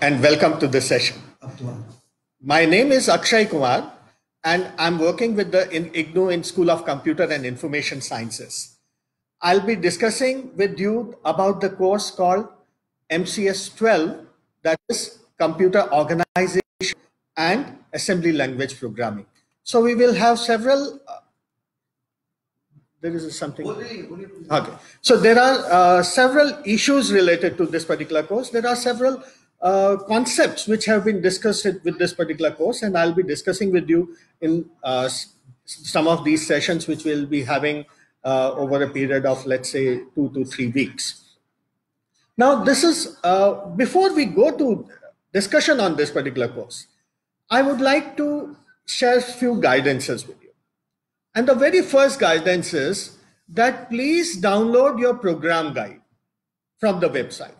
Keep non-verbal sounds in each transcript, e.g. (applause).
and welcome to this session. My name is Akshay Kumar and I'm working with the in IGNU in School of Computer and Information Sciences. I'll be discussing with you about the course called MCS 12 that is computer organization and assembly language programming. So we will have several uh, there is something okay so there are uh, several issues related to this particular course there are several uh, concepts which have been discussed with this particular course and I'll be discussing with you in uh, some of these sessions which we'll be having uh, over a period of let's say two to three weeks. Now this is, uh, before we go to discussion on this particular course, I would like to share a few guidances with you. And the very first guidance is that please download your program guide from the website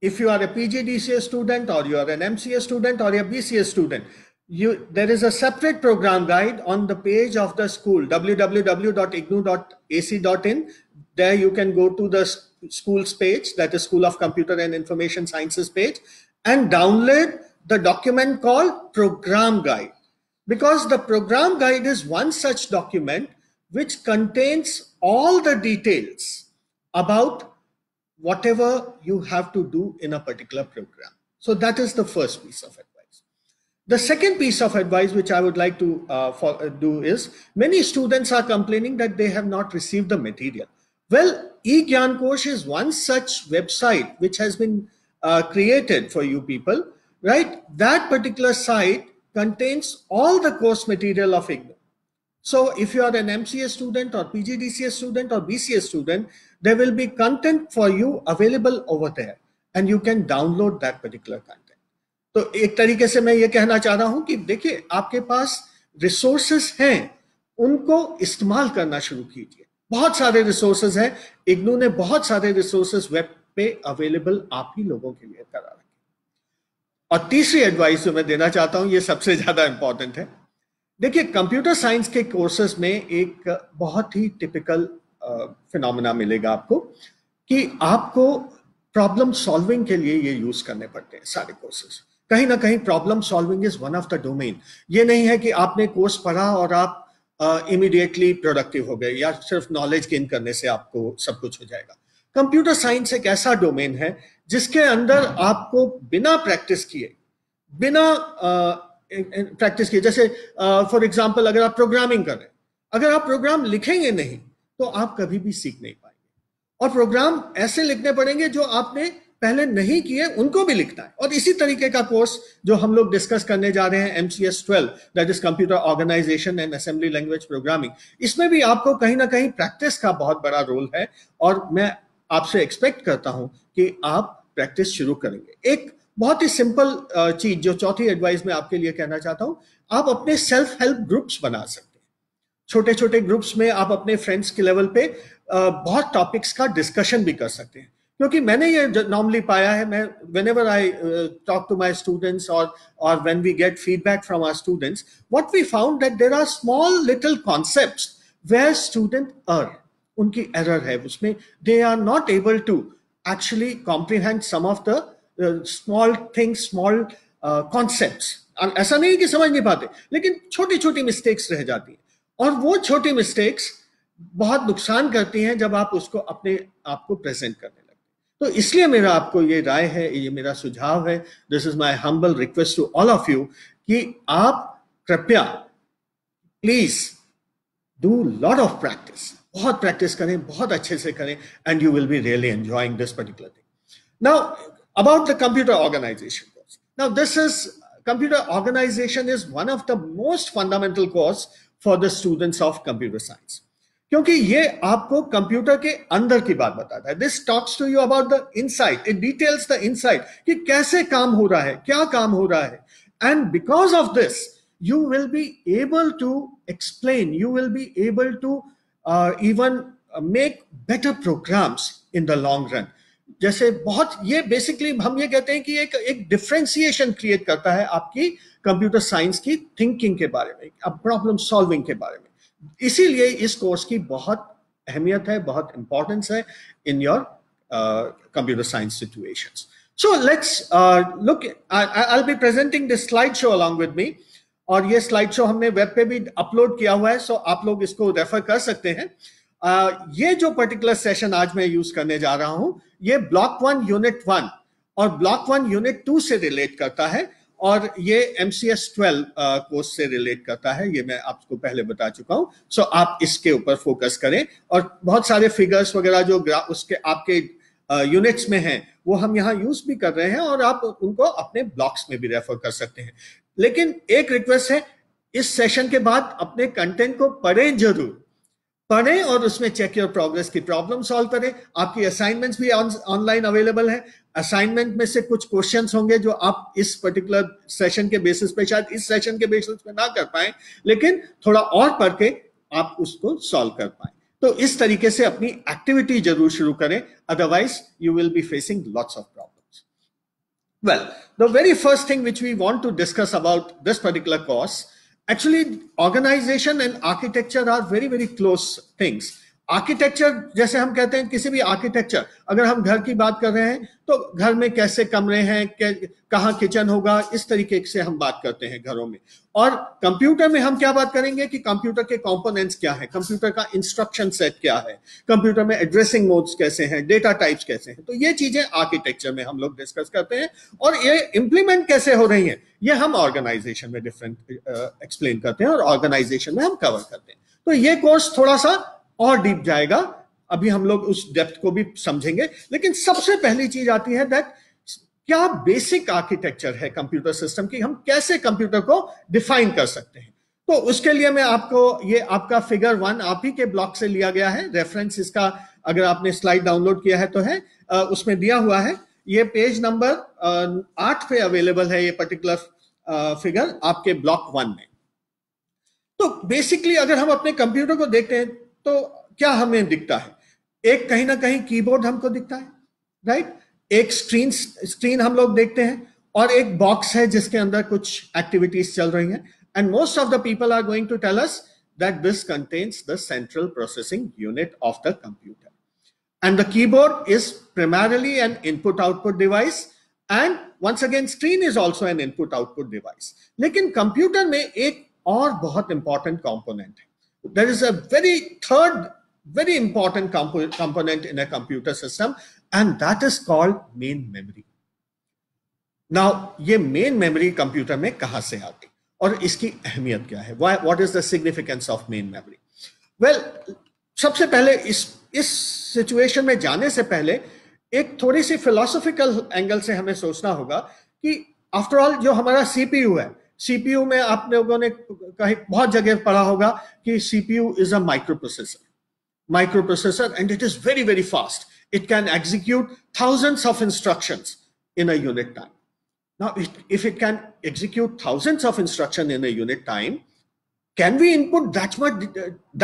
if you are a PGDCA student or you are an MCA student or a BCA student, you, there is a separate program guide on the page of the school, www.ignu.ac.in. There you can go to the school's page, that is School of Computer and Information Sciences page, and download the document called program guide. Because the program guide is one such document which contains all the details about whatever you have to do in a particular program. So that is the first piece of advice. The second piece of advice which I would like to uh, for, uh, do is many students are complaining that they have not received the material. Well, eGyan is one such website which has been uh, created for you people, right? That particular site contains all the course material of So if you are an MCA student or PGDCS student or BCS student, there will be content for you available over there and you can download that particular content. So ek tarike se main ye kehna cha raha hu ki dekhiye aapke paas resources hain unko istemal karna shuru kijiye. बहुत सारे resources हैं इग्नू ने बहुत सारे resources web पे available आप ही लोगों के लिए करा रखे और तीसरी एडवाइस जो मैं देना चाहता हूं ये सबसे ज्यादा इंपॉर्टेंट है देखिए कंप्यूटर साइंस के कोर्सेज में एक बहुत ही टिपिकल फिनोमेना मिलेगा आपको कि आपको प्रॉब्लम सॉल्विंग के लिए ये यूज करने पड़ते हैं सारे कोर्सेज कहीं ना कहीं problem solving is one of the domain ये नहीं है कि आपने कोर्स पढ़ा और आप इमीडिएटली uh, प्रोडक्टिव हो गए या सिर्फ नॉलेज गेन करने से आपको सब कुछ हो जाएगा कंप्यूटर साइंस एक ऐसा डोमेन है जिसके अंदर आपको बिना प्रैक्टिस किए बिना uh, प्रैक्टिस किए जैसे फॉर एग्जाम्पल अगर आप प्रोग्रामिंग हैं अगर आप प्रोग्राम लिखेंगे नहीं तो आप कभी भी सीख नहीं पाएंगे और प्रोग्राम ऐसे लिखने पड़ेंगे जो आपने पहले नहीं किए उनको भी लिखना है और इसी तरीके का कोर्स जो हम लोग डिस्कस करने जा रहे हैं M C S twelve that is computer organization and assembly language programming इसमें भी आपको कहीं ना कहीं प्रैक्टिस का बहुत बड़ा रोल है और मैं आपसे एक्सपेक्ट करता हूं कि आप प्रैक्टिस शुरू करेंगे एक बहुत ही सिंपल uh, चीज जो चौथी एडवाइस में आपके लिए कहना चाहता हूँ आप अपने सेल्फ हेल्प ग्रुप्स बना सकते हैं छोटे छोटे ग्रुप्स में आप अपने फ्रेंड्स के लेवल पे uh, बहुत टॉपिक्स का डिस्कशन भी कर सकते हैं क्योंकि मैंने ये नॉर्मली पाया है मैं whenever I talk to my students और और when we get feedback from our students what we found that there are small little concept where student uh उनकी एरर है उसमें they are not able to actually comprehend some of the small thing small concept ऐसा नहीं कि समझ नहीं पाते लेकिन छोटी छोटी मिस्टेक्स रह जाती है और वो छोटी मिस्टेक्स बहुत नुकसान करती हैं जब आप उसको अपने आप को प्रेजेंट करने लगते तो इसलिए मेरा आपको ये राय है ये मेरा सुझाव है this is my humble request to all of you कि आप कृपया please do lot of practice बहुत प्रैक्टिस करें बहुत अच्छे से करें and you will be really enjoying this particular thing now about the computer organization course. Now, this is computer organization is one of the most fundamental course for the students of computer science. क्योंकि ये आपको computer के अंदर की बात बताता है this talks to you about the insight it details the insight कि कैसे काम हो रहा है क्या काम हो रहा है and because of this you will be able to explain you will be able to even make better programs in the long run जैसे बहुत ये बेसिकली हम ये कहते हैं कि एक एक डिफ्रेंसिएशन क्रिएट करता है आपकी कंप्यूटर साइंस की थिंकिंग के बारे में प्रॉब्लम सॉल्विंग के बारे में इसीलिए इस कोर्स की बहुत अहमियत है बहुत इंपॉर्टेंस है in your computer science situation so let's look I I, I'll be presenting this slideshow along with और ये स्लाइड शो हमने वेब पे भी अपलोड किया हुआ है सो so आप लोग इसको रेफर कर सकते हैं ये जो पर्टिकुलर सेशन आज मैं यूज करने जा रहा हूं ये ब्लॉक वन यूनिट वन और ब्लॉक वन यूनिट टू से रिलेट करता है और ये M C S twelve course से रिलेट करता है ये मैं आपको पहले बता चुका हूं सो so, आप इसके ऊपर फोकस करें और बहुत सारे फिगर्स वगैरह जो उसके आपके यूनिट्स में हैं वो हम यहाँ यूज भी कर रहे हैं और आप उनको अपने ब्लॉक्स में भी रेफर कर सकते हैं लेकिन एक रिक्वेस्ट है इस सेशन के बाद अपने कंटेंट को पढ़ें जरूर पढ़ें और उसमें चेक योर प्रोग्रेस की प्रॉब्लम सॉल्व करें आपकी असाइनमेंट्स भी ऑनलाइन अवेलेबल है असाइनमेंट में से कुछ क्वेश्चन होंगे जो आप इस पर्टिकुलर सेशन के बेसिस पे शायद इस सेशन के बेसिस पे ना कर पाए लेकिन थोड़ा और पढ़ के आप उसको सॉल्व कर पाए तो इस तरीके से अपनी एक्टिविटी जरूर शुरू करें otherwise you will be facing lots of problem well the very first thing which we want to discuss about this particular course actually organization and architecture are very very close things architecture जैसे हम कहते हैं किसी भी architecture अगर हम घर की बात कर रहे हैं तो घर में कैसे कमरे हैं कहाँ किचन होगा इस तरीके से हम बात करते हैं घरों में और कंप्यूटर में हम क्या बात करेंगे कि कंप्यूटर के कंपोनेंट्स क्या है कंप्यूटर का इंस्ट्रक्शन सेट क्या है कंप्यूटर में एड्रेसिंग मोड्स कैसे हैं डेटा टाइप्स कैसे हैं तो ये चीजें आर्किटेक्चर में हम लोग डिस्कस करते हैं और ये इंप्लीमेंट कैसे हो रही है ये हम ऑर्गेनाइजेशन में डिफरेंट एक्सप्लेन करते हैं और ऑर्गेनाइजेशन में हम कवर करते हैं तो ये कोर्स थोड़ा सा और डीप जाएगा अभी हम लोग उस डेप्थ को भी समझेंगे लेकिन सबसे पहली चीज आती है दैट क्या बेसिक आर्किटेक्चर है कंप्यूटर सिस्टम की हम कैसे कंप्यूटर को डिफाइन कर सकते हैं तो उसके लिए मैं आपको ये आपका फिगर वन आप ही के ब्लॉक से लिया गया है रेफरेंस इसका अगर आपने स्लाइड डाउनलोड किया है तो है उसमें दिया हुआ है ये पेज नंबर आठ पे अवेलेबल है ये पर्टिकुलर फिगर आपके ब्लॉक वन में तो बेसिकली अगर हम अपने कंप्यूटर को देखते हैं तो क्या हमें दिखता है एक कहीं ना कहीं कीबोर्ड हमको दिखता है राइट एक स्क्रीन स्क्रीन हम लोग देखते हैं और एक बॉक्स है जिसके अंदर कुछ एक्टिविटीज चल रही हैं and most of the people are going to tell us that this contents the central processing unit of the computer and the keyboard is primarily an input output device and once again screen is also an input output device लेकिन computer में एक और बहुत important component है There is a very third, very important comp component in a computer system, and that is called main memory. Now, ye main memory computer mein kahan se aati aur iski ahmiyat kya hai why What is the significance of main memory? Well, sabse pehle is is situation mein jaane se pehle ek thodi si philosophical angle se hame sochna hoga ki after all jo hamara cpu hai CPU में आप लोगों ने कहीं बहुत जगह पढ़ा होगा कि CPU is a microprocessor microprocessor and it is very very fast it can execute thousands of instructions in a unit time. Now, if it can execute thousands of instruction in a unit time, can we input that much,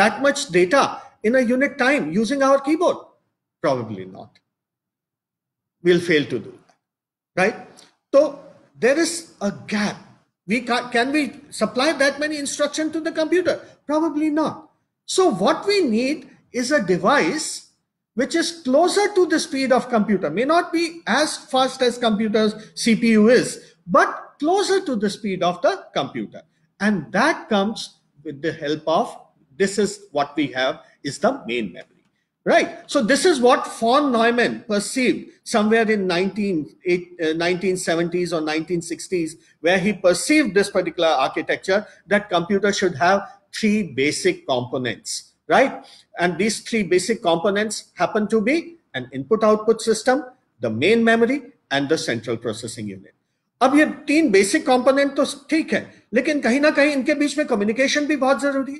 that much data in a unit time using our keyboard? Probably not. We'll fail to do that, right? So there is a gap we can, can we supply that many instruction to the computer? Probably not. So what we need is a device which is closer to the speed of computer. May not be as fast as computer's CPU is, but closer to the speed of the computer. And that comes with the help of, this is what we have, is the main memory. Right. So this is what von Neumann perceived somewhere in 19, uh, 1970s or 1960s, where he perceived this particular architecture that computer should have three basic components, right? And these three basic components happen to be an input-output system, the main memory, and the central processing unit. अब ये तीन basic component तो ठीक है लेकिन कहीं ना कहीं इनके बीच में कम्युनिकेशन भी बहुत जरूरी है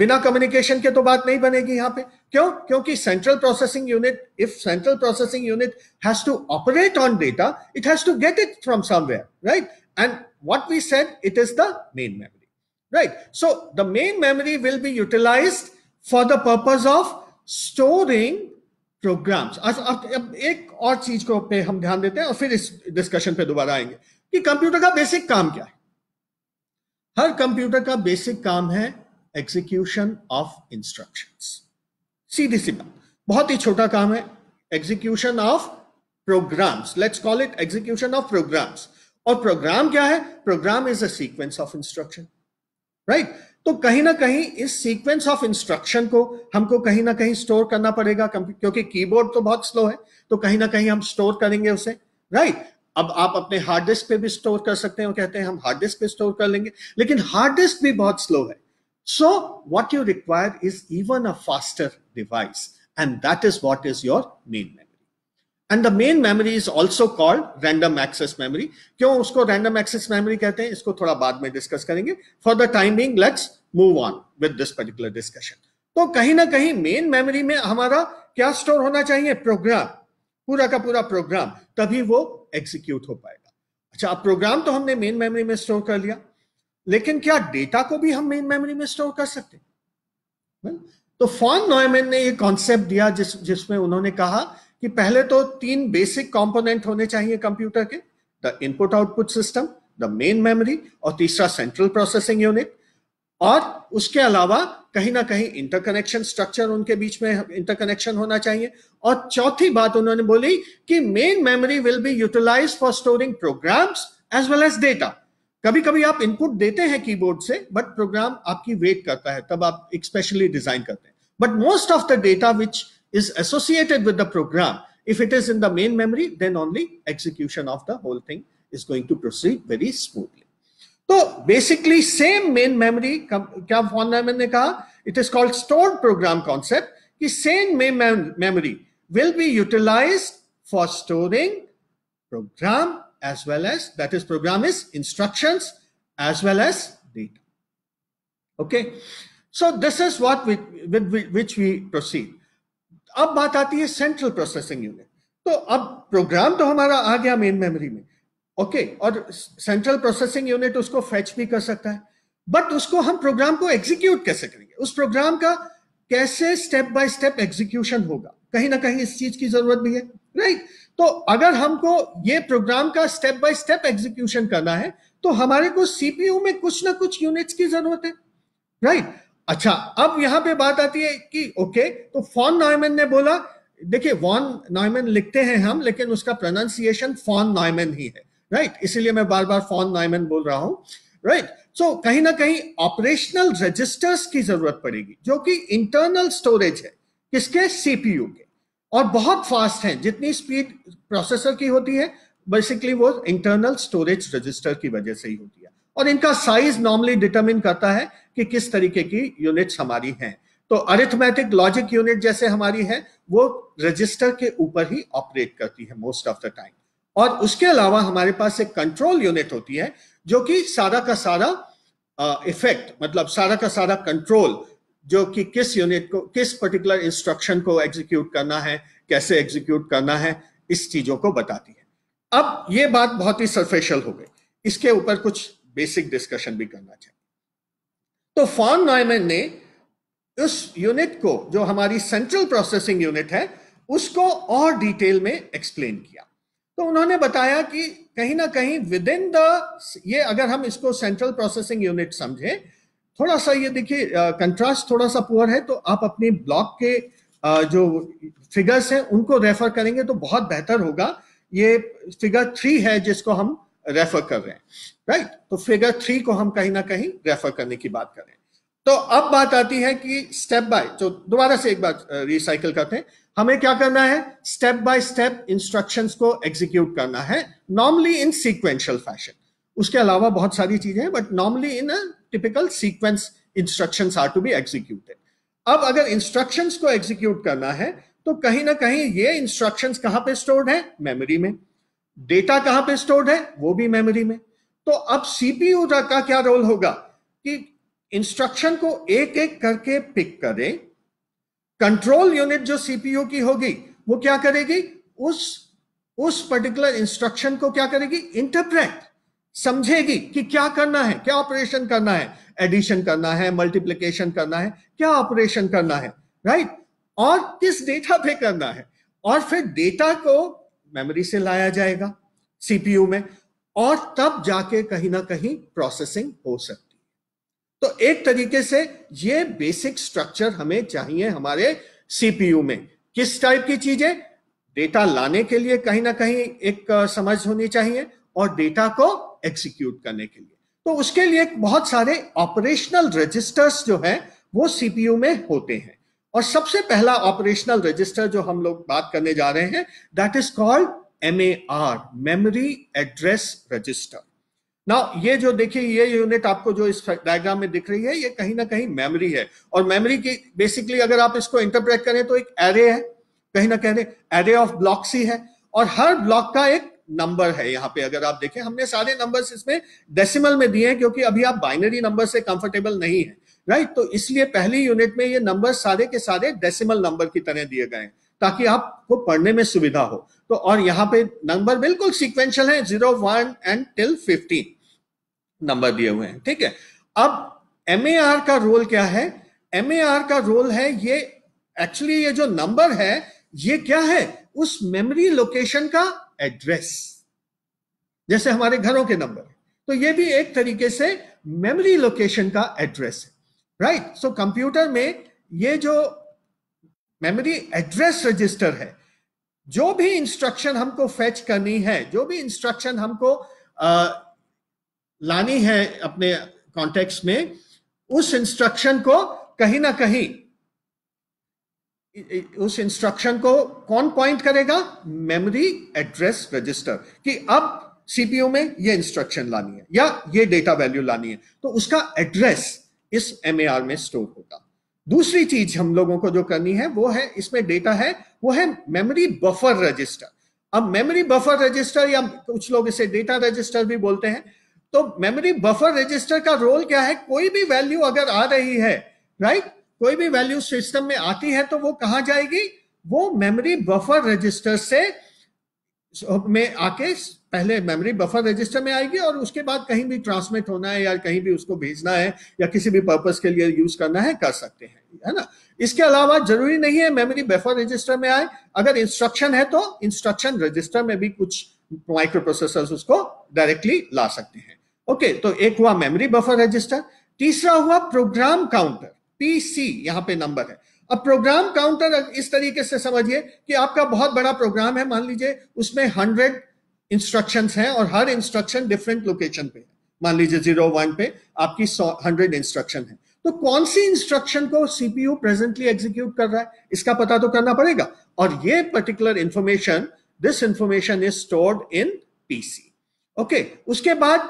बिना कम्युनिकेशन के तो बात नहीं बनेगी यहां पे क्यों क्योंकि central processing unit if central processing unit has to operate on data it has to get it from somewhere right and what we said it is the main memory right so the main memory will be utilized for the purpose of storing programs अब एक और चीज को पे हम ध्यान देते हैं और फिर इस डिस्कशन पे दोबारा आएंगे कि कंप्यूटर का बेसिक काम क्या है हर कंप्यूटर का बेसिक काम है एग्जीक्यूशन ऑफ इंस्ट्रक्शन सीधी सी बात बहुत ही छोटा काम है execution of programs let's call it execution of programs और प्रोग्राम क्या है program is a sequence of instruction right तो कहीं ना कहीं इस सीक्वेंस ऑफ इंस्ट्रक्शन को हमको कहीं ना कहीं स्टोर करना पड़ेगा क्योंकि कीबोर्ड तो बहुत स्लो है तो कहीं ना कहीं हम स्टोर करेंगे उसे राइट right? अब आप अपने हार्ड डिस्क पे भी स्टोर कर सकते हैं कहते हैं हम हार्ड डिस्क पे स्टोर कर लेंगे लेकिन हार्ड डिस्क भी बहुत स्लो है So what you require is even a faster device and that is what is your main memory. And the main memory is also called random access memory क्यों उसको random access memory कहते हैं इसको थोड़ा बाद में discuss करेंगे for the time being let's move on with this particular discussion तो कहीं ना कहीं मेन मेमोरी में हमारा क्या स्टोर होना चाहिए प्रोग्राम पूरा का पूरा प्रोग्राम तभी वो एग्जीक्यूट हो पाएगा अच्छा अब प्रोग्राम तो हमने मेन मेमोरी में स्टोर कर लिया लेकिन क्या डेटा को भी हम मेन मेमोरी में स्टोर कर सकते हैं तो फॉन नॉयमेन ने ये कॉन्सेप्ट दिया जिस जिसमें उन्होंने कहा कि पहले तो तीन बेसिक कंपोनेंट होने चाहिए कंप्यूटर के the input output system the main memory और तीसरा सेंट्रल प्रोसेसिंग यूनिट और उसके अलावा कहीं ना कहीं इंटरकनेक्शन स्ट्रक्चर उनके बीच में इंटरकनेक्शन होना चाहिए और चौथी बात उन्होंने बोली कि main memory will be utilize for storing programs as well as data कभी कभी आप इनपुट देते हैं कीबोर्ड से बट प्रोग्राम आपकी वेट करता है तब आप एक स्पेशली डिजाइन करते हैं but most of the data which is associated with the programme if it is in the main memory then only execution of the whole thing is going to proceed very smoothly तो basically same main memory क्या form मैमन ने कहा it is called stored program concept कि same main memory will be utilize for storing programme as well as that is program is instructions as well as data okay so this is what we with which we proceed ab baat aati hai central processing unit तो अब programme तो हमारा आ गया main memory में okay okay, और central processing unit उसको fetch भी कर सकता है बट उसको हम प्रोग्राम को एग्जीक्यूट कैसे करेंगे उस प्रोग्राम का कैसे स्टेप बाय स्टेप एग्जीक्यूशन होगा कहीं ना कहीं इस चीज की जरूरत भी है राइट right? तो अगर हमको ये प्रोग्राम का स्टेप बाय स्टेप एग्जीक्यूशन करना है तो हमारे को सीपीयू में कुछ ना कुछ यूनिट्स की जरूरत है राइट right? अच्छा अब यहां पे बात आती है कि ओके तो फॉन नॉयमेन ने बोला देखिए वॉन नॉयमन लिखते हैं हम लेकिन उसका प्रोनाउंसिएशन फॉन नॉयमन ही है राइट right? इसीलिए मैं बार बार फॉन नॉयमेन बोल रहा हूं राइट right? सो so, कहीं ना कहीं ऑपरेशनल रजिस्टर्स की जरूरत पड़ेगी जो कि इंटरनल स्टोरेज है किसके सीपीयू के और बहुत फास्ट है जितनी स्पीड प्रोसेसर की होती है बेसिकली वो इंटरनल स्टोरेज रजिस्टर की वजह से ही होती है और इनका साइज नॉर्मली डिटरमिन करता है कि किस तरीके की यूनिट्स हमारी हैं तो अरिथमेटिक लॉजिक यूनिट जैसे हमारी है वो रजिस्टर के ऊपर ही ऑपरेट करती है मोस्ट ऑफ द टाइम और उसके अलावा हमारे पास एक कंट्रोल यूनिट होती है जो कि सारा का सारा इफेक्ट मतलब सारा का सारा कंट्रोल जो कि किस यूनिट को किस पर्टिकुलर इंस्ट्रक्शन को एग्जीक्यूट करना है कैसे एग्जीक्यूट करना है इस चीजों को बताती है अब ये बात बहुत ही सरफेशल हो गई इसके ऊपर कुछ बेसिक डिस्कशन भी करना चाहिए तो फॉन नॉयमेन ने उस यूनिट को जो हमारी सेंट्रल प्रोसेसिंग यूनिट है उसको और डिटेल में एक्सप्लेन किया तो उन्होंने बताया कि कहीं ना कहीं विद इन द ये अगर हम इसको सेंट्रल प्रोसेसिंग यूनिट समझें थोड़ा सा ये देखिए कंट्रास्ट थोड़ा सा पुअर है तो आप अपने ब्लॉक के आ, जो फिगर्स हैं उनको रेफर करेंगे तो बहुत बेहतर होगा ये फिगर थ्री है जिसको हम रेफर कर रहे हैं राइट तो फिगर थ्री को हम कहीं ना कहीं रेफर करने की बात करें तो अब बात आती है कि स्टेप बाय तो दोबारा से एक बार रिसाइकिल करते हैं हमें क्या करना है स्टेप बाय स्टेप इंस्ट्रक्शंस को एग्जीक्यूट करना है नॉर्मली इन सीक्वेंशियल फैशन उसके अलावा बहुत सारी चीजें हैं but normally in typical sequence instruction are to be executed अब अगर इंस्ट्रक्शन को एग्जीक्यूट करना है तो कहीं ना कहीं ये इंस्ट्रक्शन कहां पे स्टोर्ड है मेमोरी में डेटा कहां पे स्टोर्ड है वो भी मेमोरी में तो अब सीपीयू का क्या रोल होगा कि इंस्ट्रक्शन को एक एक करके पिक करे कंट्रोल यूनिट जो सीपीयू की होगी वो क्या करेगी उस उस पर्टिकुलर इंस्ट्रक्शन को क्या करेगी इंटरप्रेट समझेगी कि क्या करना है क्या ऑपरेशन करना है एडिशन करना है मल्टीप्लीकेशन करना है क्या ऑपरेशन करना है राइट और किस डेटा पे करना है और फिर डेटा को मेमोरी से लाया जाएगा सीपीयू में और तब जाके कहीं ना कहीं प्रोसेसिंग हो सकती है तो एक तरीके से ये बेसिक स्ट्रक्चर हमें चाहिए हमारे सीपीयू में किस टाइप की चीजें डेटा लाने के लिए कहीं ना कहीं एक समझ होनी चाहिए और डेटा को एक्सिक्यूट करने के लिए तो उसके लिए बहुत सारे ऑपरेशनल रजिस्टर्स जो है वो सीपीयू में होते हैं और सबसे पहला ऑपरेशनल रजिस्टर जो हम लोग बात करने जा रहे हैं that is called M A R memory address register ना ये जो देखिए ये यूनिट आपको जो इस डायग्राम में दिख रही है ये कहीं ना कहीं मेमोरी है और मेमोरी की बेसिकली अगर आप इसको इंटरप्रेट करें तो एक एरे है कहीं ना कहीं एरे ऑफ ब्लॉक्स ही है और हर ब्लॉक का एक नंबर है यहाँ पे अगर आप देखें हमने सारे नंबर्स इसमें डेसिमल में दिए हैं क्योंकि अभी आप बाइनरी नंबर से कंफर्टेबल नहीं है राइट तो इसलिए पहली यूनिट में ये नंबर सारे के सारे डेसिमल नंबर की तरह दिए गए हैं ताकि आपको पढ़ने में सुविधा हो तो और यहाँ पे नंबर बिल्कुल सिक्वेंशियल है zero one and till fifteen number दिए हुए हैं ठीक है अब एम का रोल क्या है एम का रोल है ये एक्चुअली ये जो नंबर है ये क्या है उस मेमोरी लोकेशन का एड्रेस जैसे हमारे घरों के नंबर तो ये भी एक तरीके से मेमोरी लोकेशन का एड्रेस है राइट सो कंप्यूटर में ये जो मेमोरी एड्रेस रजिस्टर है जो भी इंस्ट्रक्शन हमको फेच करनी है जो भी इंस्ट्रक्शन हमको आ, लानी है अपने कॉन्टेक्स्ट में उस इंस्ट्रक्शन को कहीं ना कहीं उस इंस्ट्रक्शन को कौन पॉइंट करेगा मेमोरी एड्रेस रजिस्टर कि अब सीपीयू में ये इंस्ट्रक्शन लानी है या ये डेटा वैल्यू लानी है तो उसका एड्रेस इस एम में स्टोर होगा दूसरी चीज हम लोगों को जो करनी है वो है इसमें डेटा है वो है मेमोरी बफर रजिस्टर अब मेमोरी बफर रजिस्टर या कुछ लोग इसे डेटा रजिस्टर भी बोलते हैं तो मेमोरी बफर रजिस्टर का रोल क्या है कोई भी वैल्यू अगर आ रही है राइट कोई भी वैल्यू सिस्टम में आती है तो वो कहा जाएगी वो मेमोरी बफर रजिस्टर से में आके पहले मेमोरी बफर रजिस्टर में आएगी और उसके बाद कहीं भी ट्रांसमिट होना है या कहीं भी उसको भेजना है या किसी भी पर्पस के लिए यूज करना है कर सकते हैं है ना इसके अलावा जरूरी नहीं है मेमोरी बफर रजिस्टर में आए अगर इंस्ट्रक्शन है तो इंस्ट्रक्शन रजिस्टर में भी कुछ माइक्रो प्रोसेसर उसको डायरेक्टली ला सकते हैं ओके तो एक हुआ मेमोरी बफर रजिस्टर तीसरा हुआ प्रोग्राम काउंटर पीसी यहां पे नंबर है अब प्रोग्राम काउंटर इस तरीके से समझिए कि आपका बहुत बड़ा प्रोग्राम है मान लीजिए उसमें हंड्रेड इंस्ट्रक्शन है और हर इंस्ट्रक्शन डिफरेंट लोकेशन पे है मान लीजिए जीरो वन पे आपकी हंड्रेड इंस्ट्रक्शन है तो कौन सी इंस्ट्रक्शन को सीपीयू प्रेजेंटली एग्जीक्यूट कर रहा है इसका पता तो करना पड़ेगा और ये particular information this information is stored in PC okay उसके बाद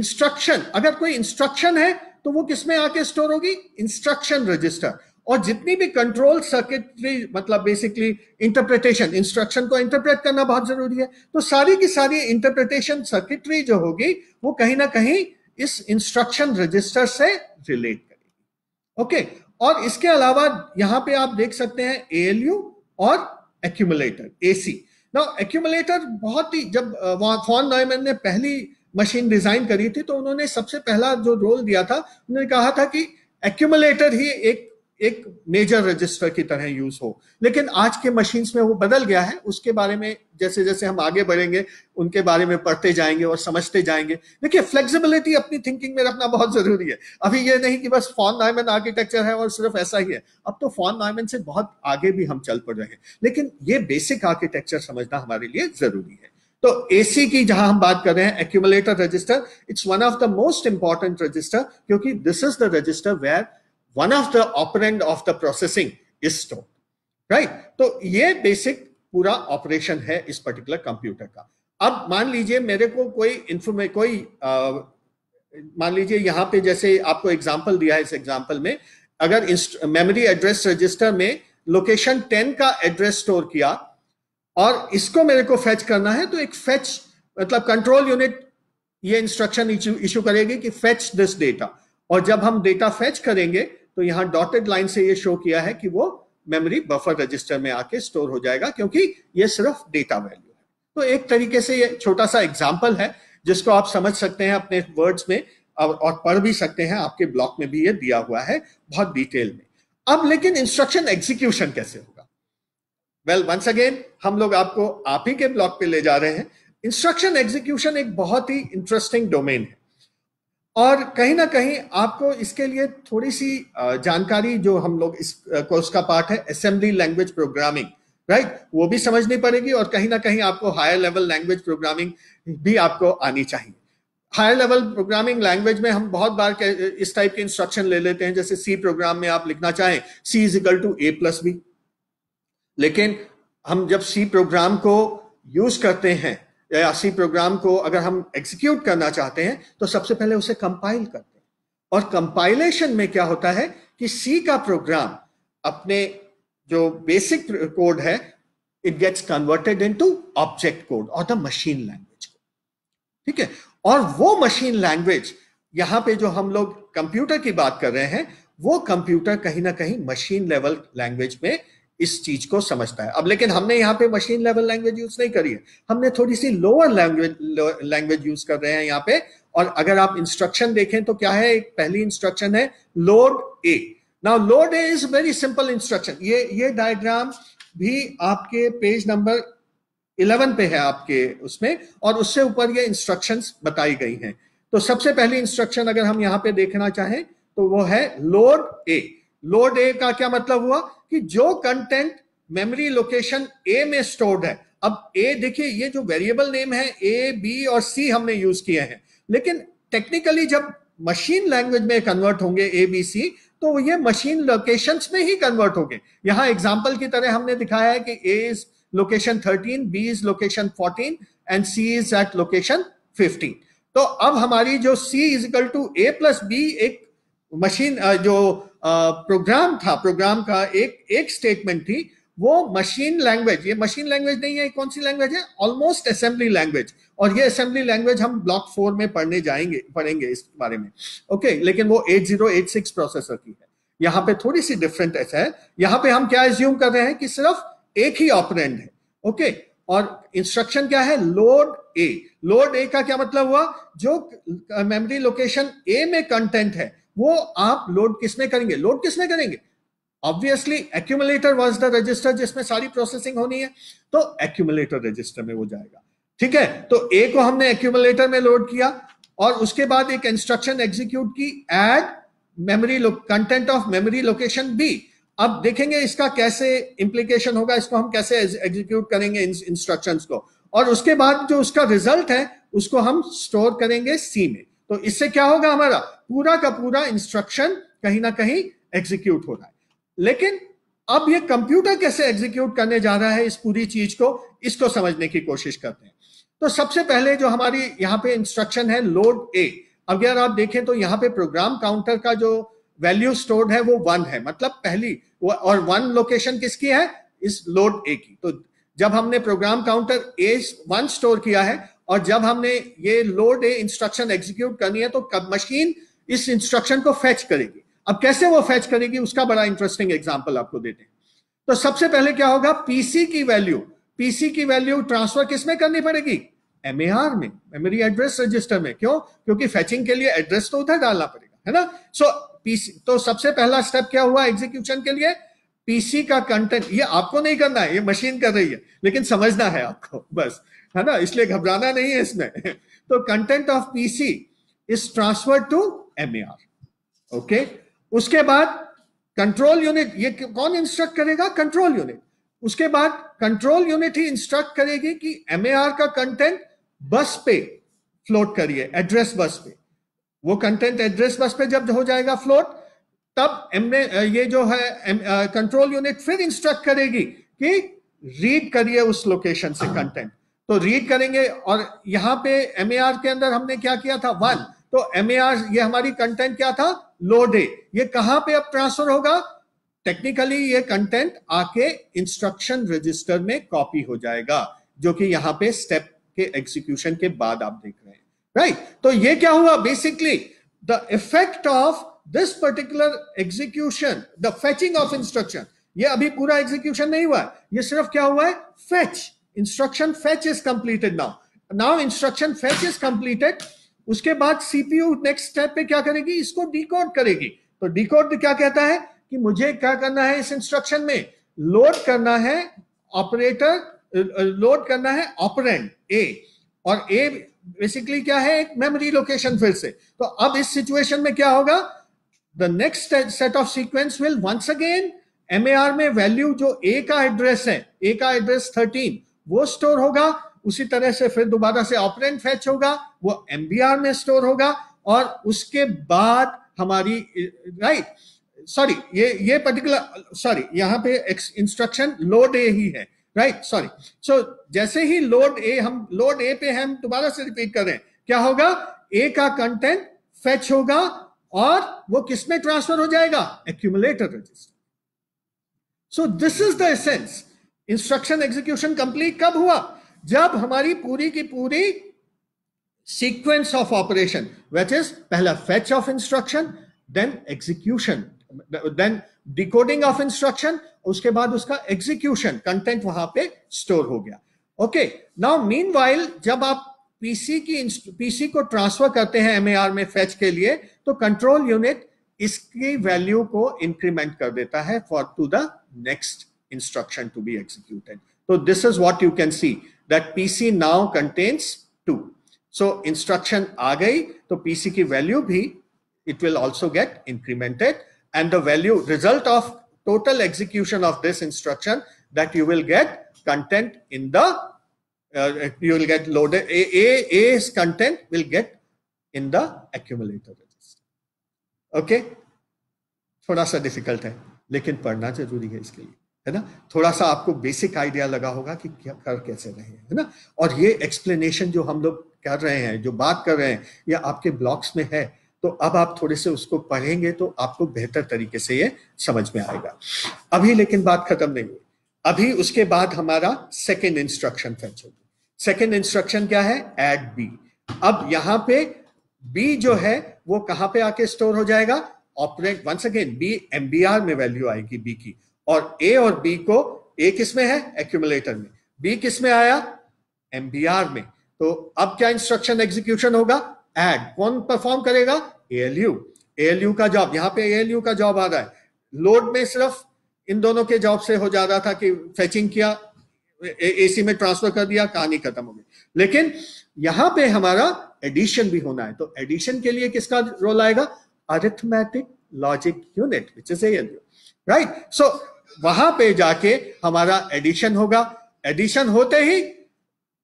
इंस्ट्रक्शन अगर कोई इंस्ट्रक्शन है तो वो किसमें आके स्टोर होगी इंस्ट्रक्शन रजिस्टर और जितनी भी कंट्रोल सर्किटरी मतलब बेसिकली इंटरप्रिटेशन इंस्ट्रक्शन को इंटरप्रेट करना बहुत जरूरी है तो सारी की सारी इंटरप्रिटेशन सर्किटरी जो होगी वो कहीं ना कहीं इस इंस्ट्रक्शन रजिस्टर से रिलेट करेगी ओके और इसके अलावा यहां पे आप देख सकते हैं एएलयू और एक्यूमुलेटर एसी नाउ एक्यूमुलेटर बहुत ही जब फॉन नॉयमेन ने पहली मशीन डिजाइन करी थी तो उन्होंने सबसे पहला जो रोल दिया था उन्होंने कहा था कि एक्यूमुलेटर ही एक एक मेजर रजिस्टर की तरह यूज हो लेकिन आज के मशीन्स में वो बदल गया है उसके बारे में जैसे जैसे हम आगे बढ़ेंगे उनके बारे में पढ़ते जाएंगे और समझते जाएंगे देखिए फ्लेक्सिबिलिटी अपनी थिंकिंग में रखना बहुत जरूरी है अभी ये नहीं कि बस फॉन नायमन आर्किटेक्चर है और सिर्फ ऐसा ही है अब तो फॉन नायमन से बहुत आगे भी हम चल पड़ रहे हैं लेकिन ये बेसिक आर्किटेक्चर समझना हमारे लिए जरूरी है तो एसी की जहां हम बात कर रहे हैं accumulator register it's one of the most important register क्योंकि this is the register where one of the operand of the processing is store right तो ये बेसिक पूरा ऑपरेशन है इस पर्टिकुलर कंप्यूटर का अब मान लीजिए मेरे को कोई इंफॉर्मे कोई मान लीजिए यहां पे जैसे आपको एग्जाम्पल दिया है इस एग्जाम्पल में अगर मेमोरी एड्रेस रजिस्टर में लोकेशन 10 का एड्रेस स्टोर किया और इसको मेरे को फेच करना है तो एक फेच मतलब कंट्रोल यूनिट ये इंस्ट्रक्शन इशू करेगी कि फेच दिस डेटा और जब हम डेटा फेच करेंगे तो यहां डॉटेड लाइन से ये शो किया है कि वो मेमोरी बफर रजिस्टर में आके स्टोर हो जाएगा क्योंकि ये सिर्फ डेटा वैल्यू है तो एक तरीके से ये छोटा सा एग्जाम्पल है जिसको आप समझ सकते हैं अपने वर्ड्स में और पढ़ भी सकते हैं आपके ब्लॉक में भी ये दिया हुआ है बहुत डिटेल में अब लेकिन इंस्ट्रक्शन एग्जीक्यूशन कैसे होगा वेल वंस अगेन हम लोग आपको आप ही के ब्लॉग पे ले जा रहे हैं इंस्ट्रक्शन एग्जीक्यूशन एक बहुत ही इंटरेस्टिंग डोमेन है और कहीं ना कहीं आपको इसके लिए थोड़ी सी जानकारी जो हम लोग इस कोर्स का पार्ट है असेंबली लैंग्वेज प्रोग्रामिंग राइट वो भी समझनी पड़ेगी और कहीं ना कहीं आपको हायर लेवल लैंग्वेज प्रोग्रामिंग भी आपको आनी चाहिए हायर लेवल प्रोग्रामिंग लैंग्वेज में हम बहुत बार इस टाइप के इंस्ट्रक्शन ले लेते हैं जैसे सी प्रोग्राम में आप लिखना चाहें C is equal to A plus B लेकिन हम जब सी प्रोग्राम को यूज करते हैं या सी प्रोग्राम को अगर हम एग्जीक्यूट करना चाहते हैं तो सबसे पहले उसे कंपाइल करते हैं और कंपाइलेशन में क्या होता है कि सी का प्रोग्राम अपने जो बेसिक कोड है it gets converted into object code और द मशीन लैंग्वेज कोड ठीक है और वो मशीन लैंग्वेज यहाँ पे जो हम लोग कंप्यूटर की बात कर रहे हैं वो कंप्यूटर कहीं ना कहीं मशीन लेवल लैंग्वेज में इस चीज को समझता है अब लेकिन हमने यहाँ पे मशीन लेवल लैंग्वेज यूज नहीं करी है हमने थोड़ी सी लोअर लैंग्वेज लैंग्वेज यूज कर रहे हैं यहाँ पे और अगर आप इंस्ट्रक्शन देखें तो क्या है एक पहली इंस्ट्रक्शन है load A now load A is very simple instruction ये ये डायग्राम भी आपके पेज नंबर 11 पे है आपके उसमें और उससे ऊपर ये इंस्ट्रक्शंस बताई गई हैं तो सबसे पहली इंस्ट्रक्शन अगर हम यहाँ पे देखना चाहें तो वो है लोड ए लोड ए का क्या मतलब हुआ कि जो कंटेंट मेमोरी लोकेशन ए में स्टोर्ड है अब ए देखिए ये जो वेरिएबल नेम है ए बी और सी हमने यूज किए हैं लेकिन टेक्निकली जब मशीन लैंग्वेज में कन्वर्ट होंगे ए बी सी तो ये मशीन लोकेशंस में ही कन्वर्ट हो गए यहां एग्जाम्पल की तरह हमने दिखाया है कि A is location thirteen B is location fourteen and C is at location fifteen तो अब हमारी जो C is equal to A plus B एक मशीन जो प्रोग्राम था प्रोग्राम का एक एक स्टेटमेंट थी वो मशीन लैंग्वेज ये मशीन लैंग्वेज नहीं है कौन सी लैंग्वेज है ऑलमोस्ट असेंबली लैंग्वेज और ये असेंबली लैंग्वेज हम ब्लॉक फोर में पढ़ने जाएंगे पढ़ेंगे इस बारे में ओके okay, लेकिन वो eight eight zero six processor की है यहाँ पे थोड़ी सी डिफरेंट ऐसा है यहाँ पे हम क्या एज्यूम कर रहे हैं कि सिर्फ एक ही ऑपरेंड है ओके okay, और इंस्ट्रक्शन क्या है लोड ए लोड ए का क्या मतलब हुआ जो मेमोरी लोकेशन ए में कंटेंट है वो आप लोड किसने करेंगे लोड किसने करेंगे obviously accumulator was the register जिसमें सारी प्रोसेसिंग होनी है तो एक्यूमुलेटर रजिस्टर में वो जाएगा ठीक है तो ए को हमने एक्यूमुलेटर में लोड किया और उसके बाद एक इंस्ट्रक्शन एग्जीक्यूट की add memory content of memory location B अब देखेंगे इसका कैसे इंप्लीकेशन होगा इसको हम कैसे एग्जीक्यूट करेंगे इंस्ट्रक्शंस को और उसके बाद जो उसका रिजल्ट है उसको हम स्टोर करेंगे सी में तो इससे क्या होगा हमारा पूरा का पूरा इंस्ट्रक्शन कहीं ना कहीं एग्जीक्यूट हो रहा है लेकिन अब ये कंप्यूटर कैसे एग्जीक्यूट करने जा रहा है इस पूरी चीज को इसको समझने की कोशिश करते हैं तो सबसे पहले जो हमारी यहाँ पे इंस्ट्रक्शन है लोड ए अगर आप देखें तो यहाँ पे प्रोग्राम काउंटर का जो वैल्यू स्टोर्ड है वो वन है मतलब पहली और वन लोकेशन किसकी है इस लोड ए की तो जब हमने program counter A one store किया है और जब हमने ये लोड ए इंस्ट्रक्शन एग्जीक्यूट करनी है तो मशीन इस इंस्ट्रक्शन को फैच करेगी अब कैसे वो फैच करेगी उसका बड़ा इंटरेस्टिंग एग्जाम्पल आपको देते हैं तो सबसे पहले क्या होगा पीसी की वैल्यू पीसी की वैल्यू ट्रांसफर किसमें करनी पड़ेगी एम में मेमोरी एड्रेस रजिस्टर में क्यों क्योंकि फैचिंग के लिए एड्रेस तो उधर डालना पड़ेगा है ना सो so, पीसी तो सबसे पहला स्टेप क्या हुआ एग्जीक्यूशन के लिए पीसी का कंटेंट ये आपको नहीं करना है ये मशीन कर रही है लेकिन समझना है आपको बस है ना इसलिए घबराना नहीं है इसमें (laughs) तो content of PC is transfer to M okay उसके बाद कंट्रोल यूनिट ये कौन इंस्ट्रक्ट करेगा कंट्रोल यूनिट उसके बाद कंट्रोल यूनिट ही इंस्ट्रक्ट करेगी कि एम का कंटेंट बस पे फ्लोट करिए एड्रेस बस पे वो कंटेंट एड्रेस बस पे जब हो जाएगा फ्लोट तब एमए ये जो है कंट्रोल यूनिट फिर इंस्ट्रक्ट करेगी कि रीड करिए उस लोकेशन से कंटेंट तो रीड करेंगे और यहाँ पे एम के अंदर हमने क्या किया था वन तो एम ये हमारी कंटेंट क्या था लोडे ये कहां पे अब ट्रांसफर होगा टेक्निकली ये कंटेंट आके इंस्ट्रक्शन रजिस्टर में कॉपी हो जाएगा जो कि यहां पे स्टेप के एग्जीक्यूशन के बाद आप देख रहे हैं राइट right? तो ये क्या हुआ basically the effect of this particular execution the fetching of instruction ये अभी पूरा एग्जीक्यूशन नहीं हुआ ये सिर्फ क्या हुआ है fetch instruction fetch is completed now now instruction fetch is completed उसके बाद सीपीयू नेक्स्ट स्टेप पे क्या करेगी इसको डिकोड करेगी तो डिकोड क्या कहता है कि मुझे क्या करना है इस इंस्ट्रक्शन में लोड करना है ऑपरेटर लोड करना है ऑपरेंड ए और ए बेसिकली क्या है एक मेमोरी लोकेशन फिर से तो अब इस सिचुएशन में क्या होगा the next set of sequence will once again M में वैल्यू जो ए का एड्रेस है ए का एड्रेस थर्टीन वो स्टोर होगा उसी तरह से फिर दोबारा से ऑपरेंट फैच होगा वो एम में स्टोर होगा और उसके बाद हमारी राइट सॉरी ये ये पर्टिकुलर सॉरी यहाँ पे इंस्ट्रक्शन लोड ए ही है राइट सॉरी सो जैसे ही लोड ए हम लोड ए पे हम दोबारा से रिपीट कर रहे हैं क्या होगा ए का कंटेंट फेच होगा और वो किसमें ट्रांसफर हो जाएगा accumulator register so this is the essence instruction execution complete कब हुआ जब हमारी पूरी की पूरी sequence of operation which is पहला fetch of instruction then execution then decoding of instruction उसके बाद उसका एग्जीक्यूशन कंटेंट वहां पे स्टोर हो गया ओके नाउ मीन जब आप पीसी की पीसी को ट्रांसफर करते हैं एमएआर में फेच के लिए तो कंट्रोल यूनिट इसकी वैल्यू को इंक्रीमेंट कर देता है for to the next instruction to be executed. So this is what you can see that PC now contains two. So instruction आ to तो PC value भी it will also get incremented and the value result of total execution of this instruction that you will get content in the uh, uh, you will get loaded A, A, A's content will get in the accumulator register. Okay? थोड़ा सा difficult है लेकिन पढ़ना जरूरी है इसके लिए है ना थोड़ा सा आपको बेसिक आइडिया लगा होगा कि क्या कर कैसे रहे है ना और ये एक्सप्लेनेशन जो हम लोग कर रहे हैं जो बात कर रहे हैं ये आपके ब्लॉक्स में है तो अब आप थोड़े से उसको पढ़ेंगे तो आपको बेहतर तरीके से ये समझ में आएगा अभी लेकिन बात खत्म नहीं हुई अभी उसके बाद हमारा सेकेंड इंस्ट्रक्शन फैच होगी सेकेंड इंस्ट्रक्शन क्या है एड बी अब यहां पे बी जो है वो कहां पे आके स्टोर हो जाएगा operate once again B MBR में वैल्यू आएगी बी की और ए और बी को ए किसमें है एक्यूमुलेटर में बी किस में आया एमबीआर में तो अब क्या इंस्ट्रक्शन एग्जीक्यूशन होगा एड कौन परफॉर्म करेगा एएलयू एएलयू का जॉब यहां पे एएलयू का जॉब आ रहा है लोड में सिर्फ इन दोनों के जॉब से हो जा रहा था कि फेचिंग किया एसी में ट्रांसफर कर दिया कहानी खत्म हो गई लेकिन यहां पे हमारा एडिशन भी होना है तो एडिशन के लिए किसका रोल आएगा arithmetic logic unit which is ALU right so वहां पे जाके हमारा एडिशन होगा एडिशन होते ही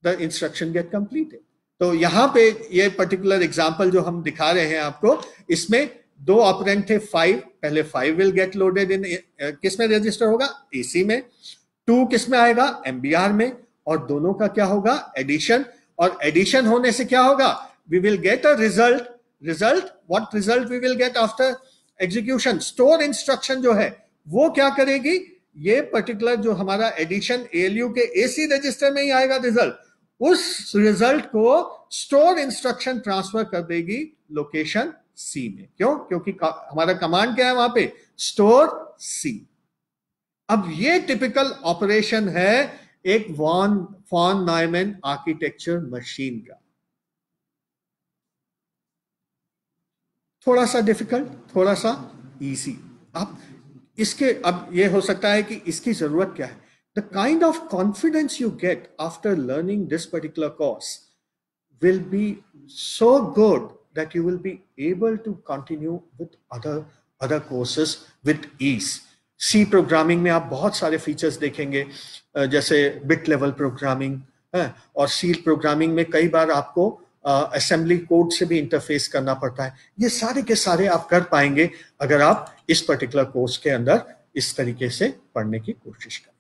द इंस्ट्रक्शन गेट कंप्लीटेड तो यहां पे ये पर्टिकुलर एग्जाम्पल जो हम दिखा रहे हैं आपको इसमें दो ऑपरेंट थे फाइव पहले five will get loaded in किस में रजिस्टर होगा एसी में टू किस में आएगा एमबीआर में और दोनों का क्या होगा एडिशन और एडिशन होने से क्या होगा we will get a result result what result we will get after execution store instruction जो है वो क्या करेगी ये पर्टिकुलर जो हमारा एडिशन एलयू के एसी रजिस्टर में ही आएगा रिजल्ट उस रिजल्ट को स्टोर इंस्ट्रक्शन ट्रांसफर कर देगी लोकेशन सी में क्यों क्योंकि हमारा कमांड क्या है वहां पे स्टोर सी अब ये टिपिकल ऑपरेशन है एक von von Neumann architecture machine का थोड़ा सा डिफिकल्ट थोड़ा सा इजी आप इसके अब ये हो सकता है कि इसकी जरूरत क्या है the kind of confidence you get after learning this particular course will be so good that you will be able to continue with other other courses with ease C programming में आप बहुत सारे फीचर्स देखेंगे जैसे bit level programming और सी programming में कई बार आपको असेंबली कोड से भी इंटरफेस करना पड़ता है ये सारे के सारे आप कर पाएंगे अगर आप इस पर्टिकुलर कोर्स के अंदर इस तरीके से पढ़ने की कोशिश करें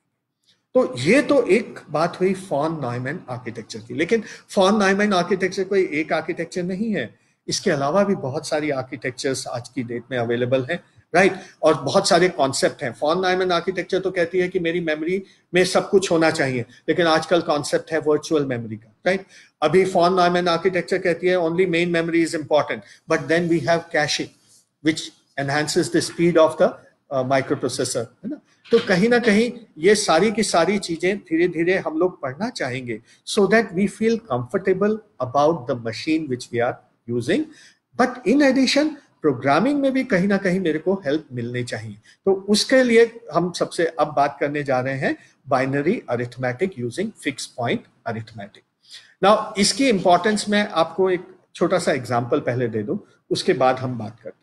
तो ये तो एक बात हुई फॉन नाइमैन आर्किटेक्चर की लेकिन फॉन नाइमैन आर्किटेक्चर कोई एक आर्किटेक्चर नहीं है इसके अलावा भी बहुत सारी आर्किटेक्चर्स आज की डेट में अवेलेबल हैं राइट right? और बहुत सारे कॉन्सेप्ट हैं फॉन नायमन आर्किटेक्चर तो कहती है कि मेरी मेमोरी में सब कुछ होना चाहिए लेकिन आजकल कॉन्सेप्ट है वर्चुअल मेमोरी का राइट right? अभी फॉन नायमन आर्किटेक्चर कहती है only main memory is important but then we have caching which enhances the speed of the microprocessor है ना तो कहीं ना कहीं ये सारी की सारी चीजें धीरे धीरे हम लोग पढ़ना चाहेंगे so that we feel comfortable about the machine which we are using but in addition programming में भी कहीं ना कहीं मेरे को हेल्प मिलनी चाहिए तो उसके लिए हम सबसे अब बात करने जा रहे हैं binary arithmetic using fix point arithmetic now इसकी इंपॉर्टेंस मैं आपको एक छोटा सा एग्जाम्पल पहले दे दू उसके बाद हम बात करते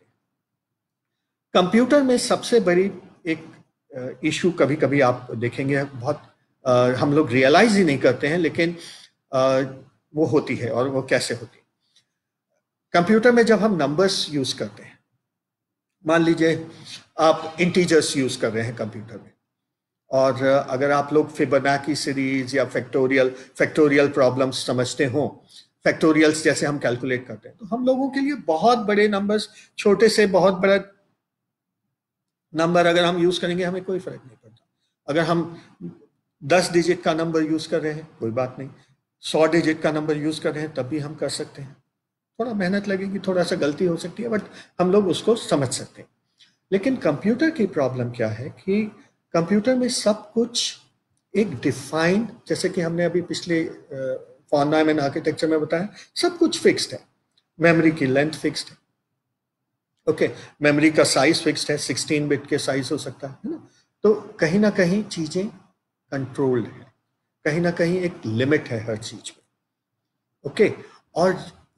कंप्यूटर में सबसे बड़ी एक इशू कभी कभी आप देखेंगे बहुत आ, हम लोग रियलाइज ही नहीं करते हैं लेकिन आ, वो होती है और वो कैसे होती है कंप्यूटर में जब हम नंबर्स यूज करते हैं मान लीजिए आप इंटीजर्स यूज कर रहे हैं कंप्यूटर में और अगर आप लोग फिबोनाची सीरीज या फैक्टोरियल फैक्टोरियल प्रॉब्लम्स समझते हो फैक्टोरियल्स जैसे हम कैलकुलेट करते हैं तो हम लोगों के लिए बहुत बड़े नंबर्स छोटे से बहुत बड़ा नंबर अगर हम यूज करेंगे हमें कोई फर्क नहीं पड़ता अगर हम दस डिजिट का नंबर यूज कर रहे हैं कोई बात नहीं सौ डिजिट का नंबर यूज कर रहे हैं तब भी हम कर सकते हैं थोड़ा मेहनत लगेगी थोड़ा सा गलती हो सकती है बट हम लोग उसको समझ सकते हैं लेकिन कंप्यूटर की प्रॉब्लम क्या है कि कंप्यूटर में सब कुछ एक डिफाइंड जैसे कि हमने अभी पिछले फॉर्नाइम एंड आर्किटेक्चर में बताया सब कुछ फिक्स्ड है मेमोरी की लेंथ फिक्स्ड है ओके मेमरी मेमोरी का साइज फिक्स्ड है सिक्सटीन बिट के साइज हो सकता है ना तो कहीं ना कहीं चीज़ें कंट्रोल्ड है कहीं ना कहीं एक लिमिट है हर चीज में ओके okay? और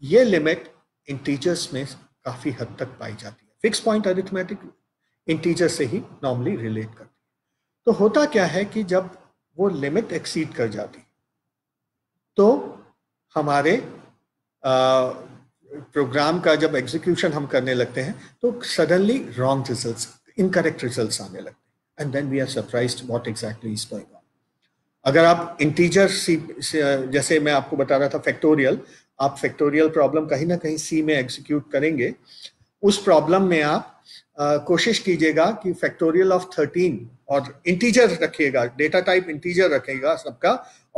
ये लिमिट इंटीजर्स में काफ़ी हद तक पाई जाती है फिक्स पॉइंट अरिथमेटिक इंटीजर से ही नॉर्मली रिलेट करती है तो होता क्या है कि जब वो लिमिट एक्सीड कर जाती तो हमारे प्रोग्राम का जब एग्जीक्यूशन हम करने लगते हैं तो suddenly wrong result incorrect result आने लगते हैं and then we are surprise what exactly is going on अगर आप इंटीजर सी जैसे मैं आपको बता रहा था फैक्टोरियल आप फैक्टोरियल प्रॉब्लम कहीं ना कहीं सी में एग्जीक्यूट करेंगे उस प्रॉब्लम में आप आ, कोशिश कीजिएगा कि फैक्टोरियल ऑफ थर्टीन और इंटीजर रखिएगा डेटा टाइप इंटीजर रखेगा सबका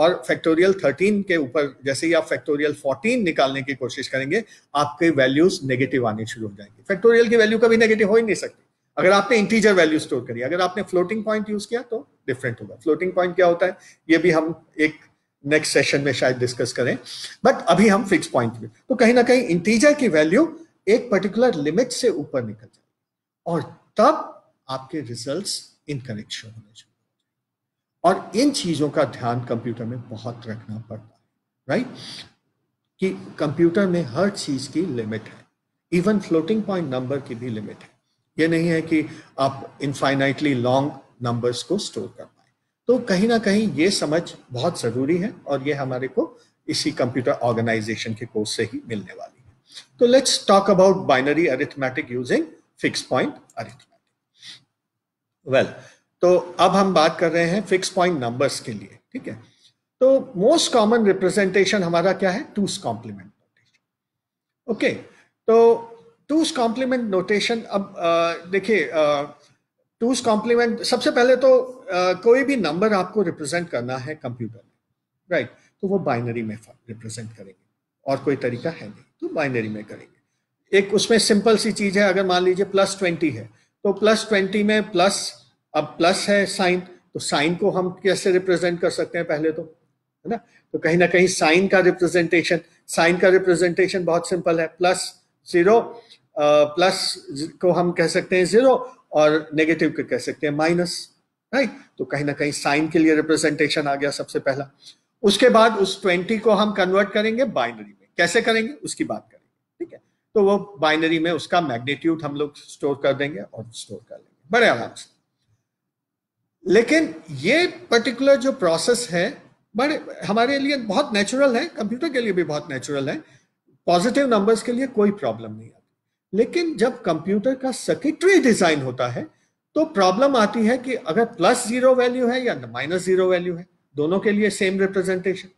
और फैक्टोरियल थर्टीन के ऊपर जैसे ही आप फैक्टोरियल फोर्टीन निकालने की कोशिश करेंगे आपके वैल्यूज नेगेटिव आने शुरू हो जाएंगे फैक्टोरियल की वैल्यू कभी नेगेटिव हो ही नहीं सकती अगर आपने इंटीजर वैल्यू स्टोर करी अगर आपने फ्लोटिंग पॉइंट यूज किया तो डिफरेंट होगा फ्लोटिंग पॉइंट क्या होता है ये भी हम एक नेक्स्ट सेशन में शायद डिस्कस करें बट अभी हम फिक्स पॉइंट में तो कहीं ना कहीं इंटीजर की वैल्यू एक पर्टिकुलर लिमिट से ऊपर निकल जाए और तब आपके रिजल्ट्स इनकरेक्ट शो होने चाहिए और इन चीजों का ध्यान कंप्यूटर में बहुत रखना पड़ता है राइट कि कंप्यूटर में हर चीज की लिमिट है इवन फ्लोटिंग पॉइंट नंबर की भी लिमिट है ये नहीं है कि आप इनफाइनाइटली लॉन्ग नंबर्स को स्टोर कर तो कहीं ना कहीं ये समझ बहुत ज़रूरी है और ये हमारे को इसी कंप्यूटर ऑर्गेनाइजेशन के कोर्स से ही मिलने वाली है तो let's talk about binary arithmetic using fix point arithmetic well तो अब हम बात कर रहे हैं फिक्स पॉइंट नंबर्स के लिए ठीक है तो मोस्ट कॉमन रिप्रेजेंटेशन हमारा क्या है टूस कॉम्प्लीमेंट नोटेशन ओके तो टूस कॉम्प्लीमेंट नोटेशन अब देखिए टूज कॉम्प्लीमेंट सबसे पहले तो आ, कोई भी नंबर आपको रिप्रेजेंट करना है कंप्यूटर में राइट तो वो बाइनरी में रिप्रेजेंट करेंगे और कोई तरीका है नहीं तो बाइनरी में करेंगे एक उसमें सिंपल सी चीज है अगर मान लीजिए प्लस ट्वेंटी है तो प्लस ट्वेंटी में प्लस अब प्लस है साइन तो साइन को हम कैसे रिप्रेजेंट कर सकते हैं पहले तो है ना तो कहीं ना कहीं साइन का रिप्रेजेंटेशन साइन का रिप्रेजेंटेशन बहुत सिंपल है प्लस जीरो प्लस को हम कह सकते हैं जीरो और नेगेटिव के कह सकते हैं माइनस राइट तो कहीं ना कहीं साइन के लिए रिप्रेजेंटेशन आ गया सबसे पहला उसके बाद उस ट्वेंटी को हम कन्वर्ट करेंगे बाइनरी में कैसे करेंगे उसकी बात करेंगे ठीक है तो वो बाइनरी में उसका मैग्नीट्यूड हम लोग स्टोर कर देंगे और स्टोर कर लेंगे बड़े आराम से लेकिन ये पर्टिकुलर जो प्रोसेस है बड़े हमारे लिए बहुत नेचुरल है कंप्यूटर के लिए भी बहुत नेचुरल है पॉजिटिव नंबर्स के लिए कोई प्रॉब्लम नहीं लेकिन जब कंप्यूटर का सर्किटरी डिजाइन होता है तो प्रॉब्लम आती है कि अगर प्लस जीरो वैल्यू है या माइनस जीरो वैल्यू है दोनों के लिए सेम रिप्रेजेंटेशन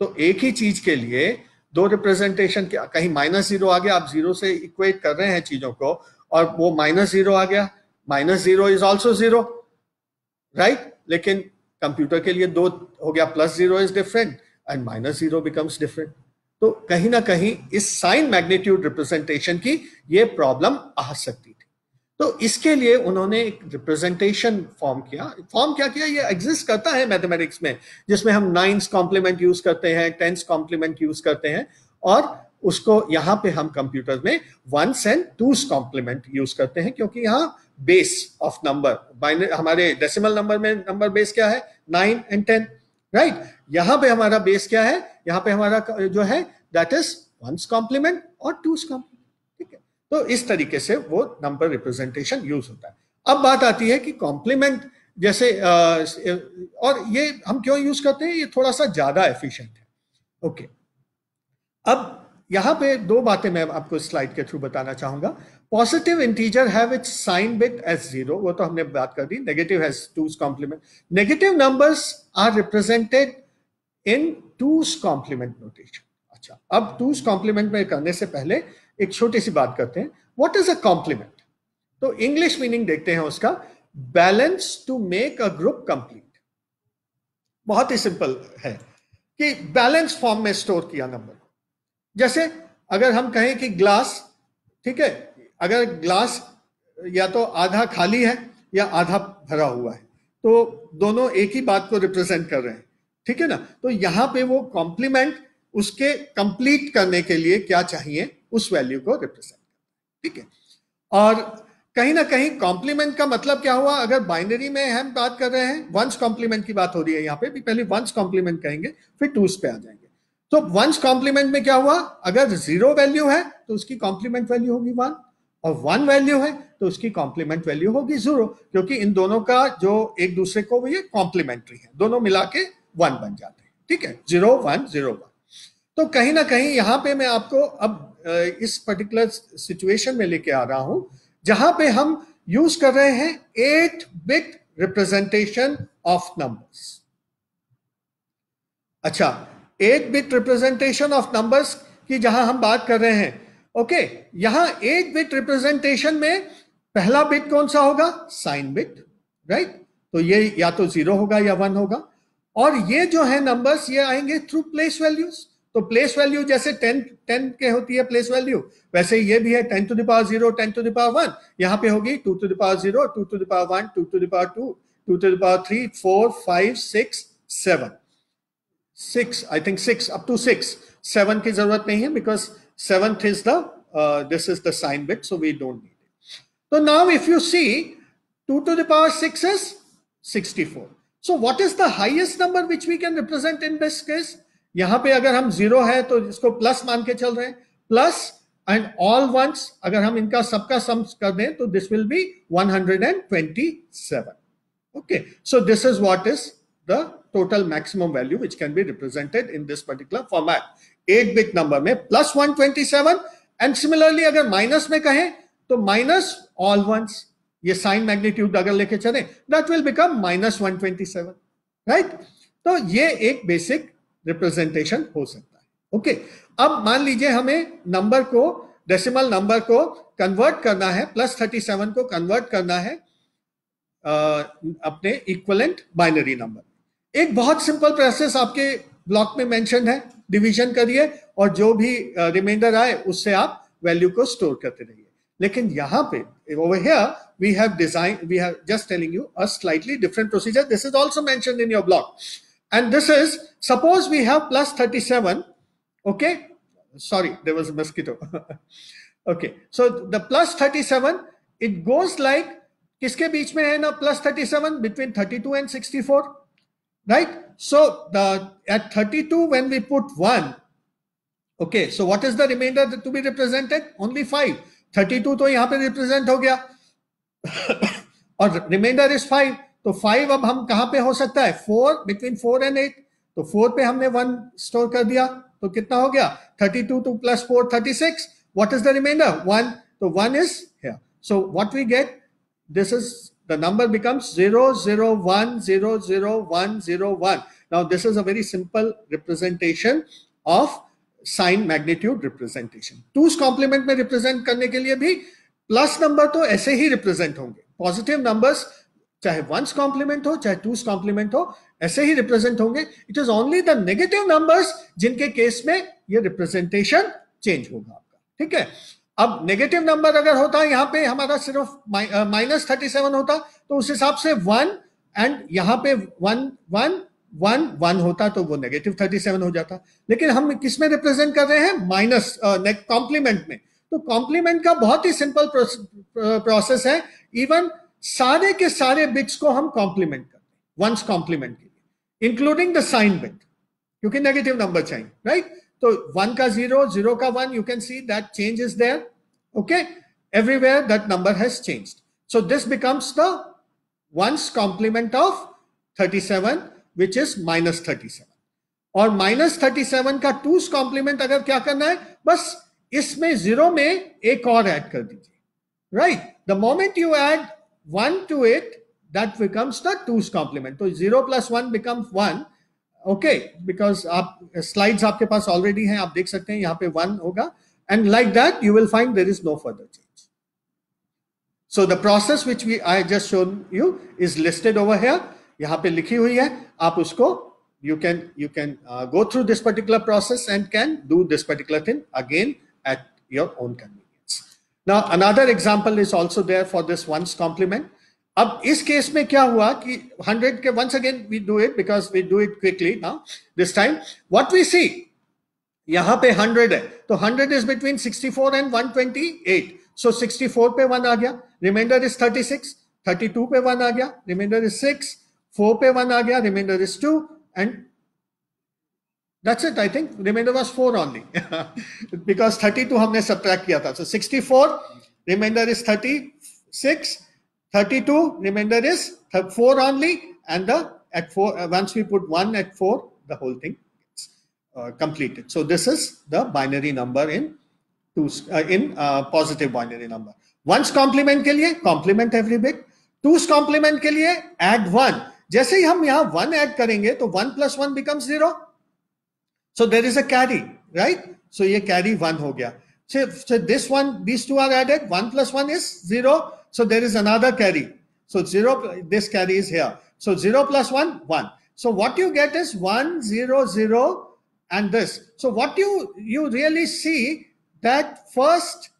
तो एक ही चीज के लिए दो रिप्रेजेंटेशन कहीं माइनस जीरो आ गया आप जीरो से इक्वेट कर रहे हैं चीजों को और वो माइनस जीरो आ गया minus zero is also zero right लेकिन कंप्यूटर के लिए दो हो गया plus zero is different and minus zero becomes different तो कहीं ना कहीं इस साइन मैग्नीट्यूड रिप्रेजेंटेशन की ये प्रॉब्लम आ सकती थी तो इसके लिए उन्होंने एक रिप्रेजेंटेशन फॉर्म किया फॉर्म क्या किया ये एग्जिस्ट करता है मैथमेटिक्स में जिसमें हम नाइन्स कॉम्प्लीमेंट यूज करते हैं टेंस कॉम्प्लीमेंट यूज करते हैं और उसको यहाँ पे हम कंप्यूटर में one and two's complement use करते हैं क्योंकि यहाँ बेस ऑफ नंबर हमारे डेसिमल नंबर में नंबर बेस क्या है nine and ten right right? यहां पे हमारा बेस क्या है यहां पे हमारा जो है दैट इज वंस कॉम्प्लीमेंट और टूज कॉम्प्लीमेंट ठीक है तो इस तरीके से वो नंबर रिप्रेजेंटेशन यूज होता है अब बात आती है कि कॉम्प्लीमेंट जैसे और ये हम क्यों यूज करते हैं ये थोड़ा सा ज्यादा एफिशिएंट है ओके okay. अब यहां पे दो बातें मैं आपको स्लाइड के थ्रू बताना चाहूंगा positive integer have its sign bit as zero वो तो हमने बात कर दी negative has two's complement negative numbers are represented in two's complement notation अच्छा अब टूज कॉम्प्लीमेंट में करने से पहले एक छोटी सी बात करते हैं वॉट इज अ कॉम्प्लीमेंट तो इंग्लिश मीनिंग देखते हैं उसका balance to make a group complete बहुत ही सिंपल है कि बैलेंस फॉर्म में स्टोर किया नंबर जैसे अगर हम कहें कि ग्लास ठीक है अगर ग्लास या तो आधा खाली है या आधा भरा हुआ है तो दोनों एक ही बात को रिप्रेजेंट कर रहे हैं ठीक है ना तो यहां पे वो कॉम्प्लीमेंट उसके कंप्लीट करने के लिए क्या चाहिए उस वैल्यू को रिप्रेजेंट ठीक है और कहीं ना कहीं कॉम्प्लीमेंट का मतलब क्या हुआ अगर बाइनरी में हम बात कर रहे हैं वंस कॉम्प्लीमेंट की बात हो रही है यहाँ पे भी पहले वंस कॉम्प्लीमेंट कहेंगे फिर टूस पे आ जाएंगे तो वंस कॉम्प्लीमेंट में क्या हुआ अगर जीरो वैल्यू है तो उसकी कॉम्प्लीमेंट वैल्यू होगी वन और वन वैल्यू है तो उसकी कॉम्प्लीमेंट वैल्यू होगी जीरो क्योंकि इन दोनों का जो एक दूसरे को ये कॉम्प्लीमेंट्री है दोनों मिला के वन बन जाते हैं ठीक है जीरो वन जीरो वन तो कहीं ना कहीं यहां पे मैं आपको अब इस पर्टिकुलर सिचुएशन में लेके आ रहा हूं जहां पे हम यूज कर रहे हैं eight bit representation of numbers अच्छा eight bit representation of numbers की जहां हम बात कर रहे हैं ओके okay, यहां एट बिट रिप्रेजेंटेशन में पहला बिट कौन सा होगा साइन बिट राइट तो ये या तो जीरो होगा या वन होगा और ये जो है नंबर्स ये आएंगे थ्रू प्लेस वैल्यूज तो प्लेस वैल्यू जैसे टेन टेन के होती है प्लेस वैल्यू वैसे ये भी है ten to the power zero ten to the power one यहां पे होगी two to the power zero two to the power one two to the power two two to the power three four five six seven six i think six up to six seven ki zarurat nahi hai because seventh is the uh, this is the sign bit so we don't need it so now if you see 2 to the power 6 is 64 so what is the highest number which we can represent in this case यहाँ पे अगर हम zero है तो इसको plus मान के चल रहे and all ones. All ones अगर हम इनका सबका सम कर दें तो this 127 Okay, so this is what is the total maximum value which can be represented in this particular format 8 bit number में plus 127 and similarly अगर minus में कहें तो minus all ones ये sign magnitude अगर लेके चले that will become minus 127 right तो ये एक basic representation हो सकता है ओके okay. अब मान लीजिए हमें नंबर को डेसिमल नंबर को कन्वर्ट करना है प्लस थर्टी सेवन को कन्वर्ट करना है आ, अपने इक्वलेंट बाइनरी नंबर एक बहुत सिंपल प्रोसेस आपके ब्लॉक में मेंशन है डिवीजन करिए और जो भी रिमाइंडर uh, आए उससे आप वैल्यू को स्टोर करते रहिए लेकिन यहां पे over here we have design we have just telling you a slightly different procedure this is also mention in your block and this is suppose we have plus 37 okay sorry there was mosquito okay so the plus seven it goes like किसके बीच में है ना plus thirty seven between thirty two and sixty four right? So the at 32, when we put 1, okay, so what is the remainder to be represented? Only 5. 32 to yahan pe represent ho gaya. Or remainder is 5. So 5 ab hum kahan pe ho sakta hai? 4, between 4 and 8. So 4 pe humne 1 store kar diya. So kitna ho gaya? 32 to plus 4, 36. What is the remainder? 1. So 1 is here. So what we get? This is the number becomes 00100101 Now, this is a very simple representation of sign magnitude representation two's complement में represent करने के लिए भी plus number तो ऐसे ही represent होंगे positive numbers चाहे वंस कॉम्प्लीमेंट हो चाहे टूज कॉम्प्लीमेंट हो ऐसे ही रिप्रेजेंट होंगे it is only the negative numbers जिनके केस में ये रिप्रेजेंटेशन चेंज होगा आपका ठीक है अब नेगेटिव नंबर अगर होता यहां पे हमारा सिर्फ माइनस थर्टी सेवन होता तो उस हिसाब से वन एंड यहां पे वन वन वन वन होता तो वो नेगेटिव थर्टी सेवन हो जाता लेकिन हम किसमें रिप्रेजेंट कर रहे हैं माइनस कॉम्प्लीमेंट uh, में तो कॉम्प्लीमेंट का बहुत ही सिंपल प्रोसेस uh, है इवन सारे के सारे बिट्स को हम कॉम्प्लीमेंट करते हैं वंस कॉम्प्लीमेंट के लिए इंक्लूडिंग द साइन बिट क्योंकि नेगेटिव नंबर चाहिए right So one ka zero, zero ka one, you can see that change is there. Okay. Everywhere that number has changed. So this becomes the ones complement of 37, which is minus 37. Or minus 37 ka twos complement agar kya karna hai? Bas isme zero mein ek aur Right. The moment you add one to it, that becomes the twos complement. So zero plus one becomes one. Okay because आप slides आपके पास already हैं आप देख सकते हैं यहाँ पे वन होगा and like that you will find there is no further change so the process which we I just shown you is listed over here यहाँ पे लिखी हुई है आप उसको you can you can uh, go through this particular process and can do this particular thing again at your own convenience now another example is also there for this one's complement अब इस case में क्या हुआ कि hundred के once again we do it because we do it quickly ना this time what we see यहां पे हंड्रेड है तो hundred is between sixty four and one twenty eight so sixty four पे वन आ गया remainder is thirty six thirty two पे one आ गया रिमाइंडर इज सिक्स फोर पे वन आ गया remainder is two and That's it, I think. Remainder was 4 only. (laughs) because 32 हमने subtract किया था. Sixty four remainder is thirty six 32 remainder is 4 only and the at 4 uh, once we put 1 at 4 the whole thing gets uh, completed so this is the binary number in two uh, in uh, positive binary number once complement के लिए complement every bit टूस complement के लिए add one जैसे ही हम यहां one add करेंगे तो one plus one becomes zero so there is a carry right so ये कैरी वन हो गया this one these two are added one plus one is zero So there is another carry. So 0, this carry is here. So 0 plus 1, 1. So what you get is one zero zero and this. So what you, you really see that first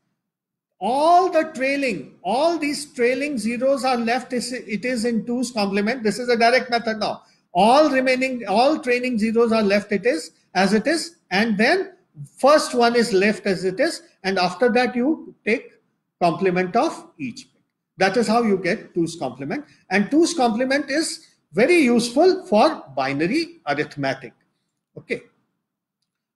all the trailing, all these trailing zeros are left. It is in 2's complement. This is a direct method now. All remaining, all trailing zeros are left it is as it is. And then first one is left as it is. And after that you take complement of each. That is how you get 2's complement. And 2's complement is very useful for binary arithmetic. Okay.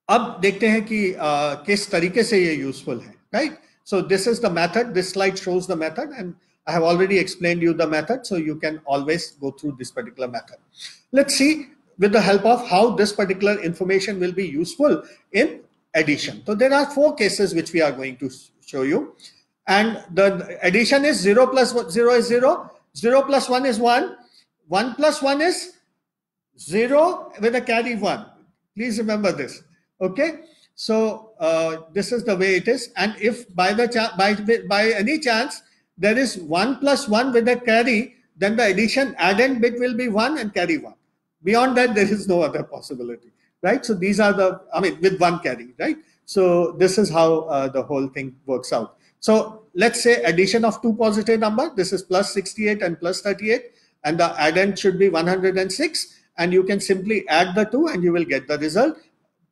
अब देखते हैं कि uh, this तरीके से ये useful है right so this is the method this slide shows the method and I have already explained you the method, so you can always go through this particular method. Let's see with the help of how this particular information will be useful in addition. So there are four cases which we are going to show you and the addition is 0 plus 0 is 0 0 plus 1 is 1 1 plus 1 is 0 with a carry 1 please remember this okay so uh, this is the way it is and if by the by by any chance there is 1 plus 1 with a carry then the addition addend bit will be 1 and carry 1 beyond that there is no other possibility right so these are the i mean with one carry right so this is how uh, the whole thing works out so let's say addition of two positive number. This is plus 68 and plus 38 and the addend should be 106 and you can simply add the two and you will get the result.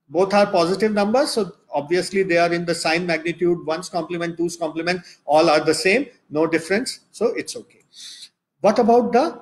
Both are positive numbers. So obviously they are in the sign magnitude. One's complement, two's complement, all are the same. No difference. So it's okay. What about the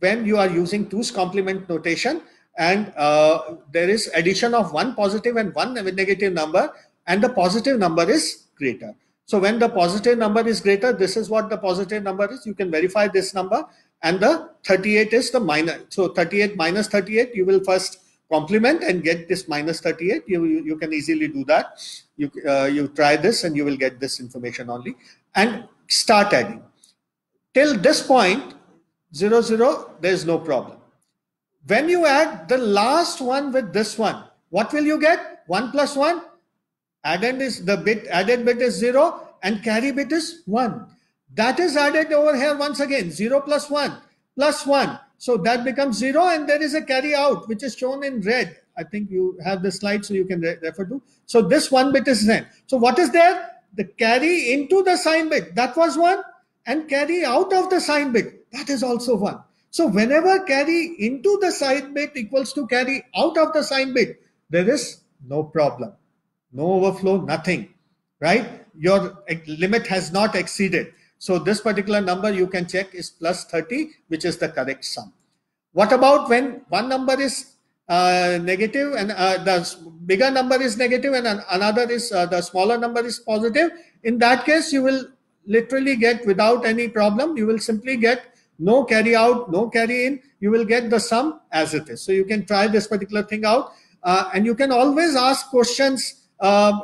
when you are using two's complement notation and uh, there is addition of one positive and one negative number and the positive number is greater. So when the positive number is greater, this is what the positive number is. You can verify this number and the 38 is the minus. So 38 minus 38, you will first complement and get this minus 38. You, you, you can easily do that. You, uh, you try this and you will get this information only and start adding. Till this point, 0, 0, there is no problem. When you add the last one with this one, what will you get? 1 plus 1, Addend is the bit, added bit is 0 and carry bit is 1. That is added over here once again, 0 plus 1, plus 1. So that becomes 0 and there is a carry out which is shown in red. I think you have the slide so you can re refer to. So this one bit is then. So what is there? The carry into the sign bit, that was 1 and carry out of the sign bit, that is also 1. So whenever carry into the sign bit equals to carry out of the sign bit, there is no problem no overflow, nothing, right? Your limit has not exceeded. So this particular number you can check is plus 30, which is the correct sum. What about when one number is uh, negative and uh, the bigger number is negative and another is uh, the smaller number is positive? In that case, you will literally get without any problem. You will simply get no carry out, no carry in. You will get the sum as it is. So you can try this particular thing out. Uh, and you can always ask questions um,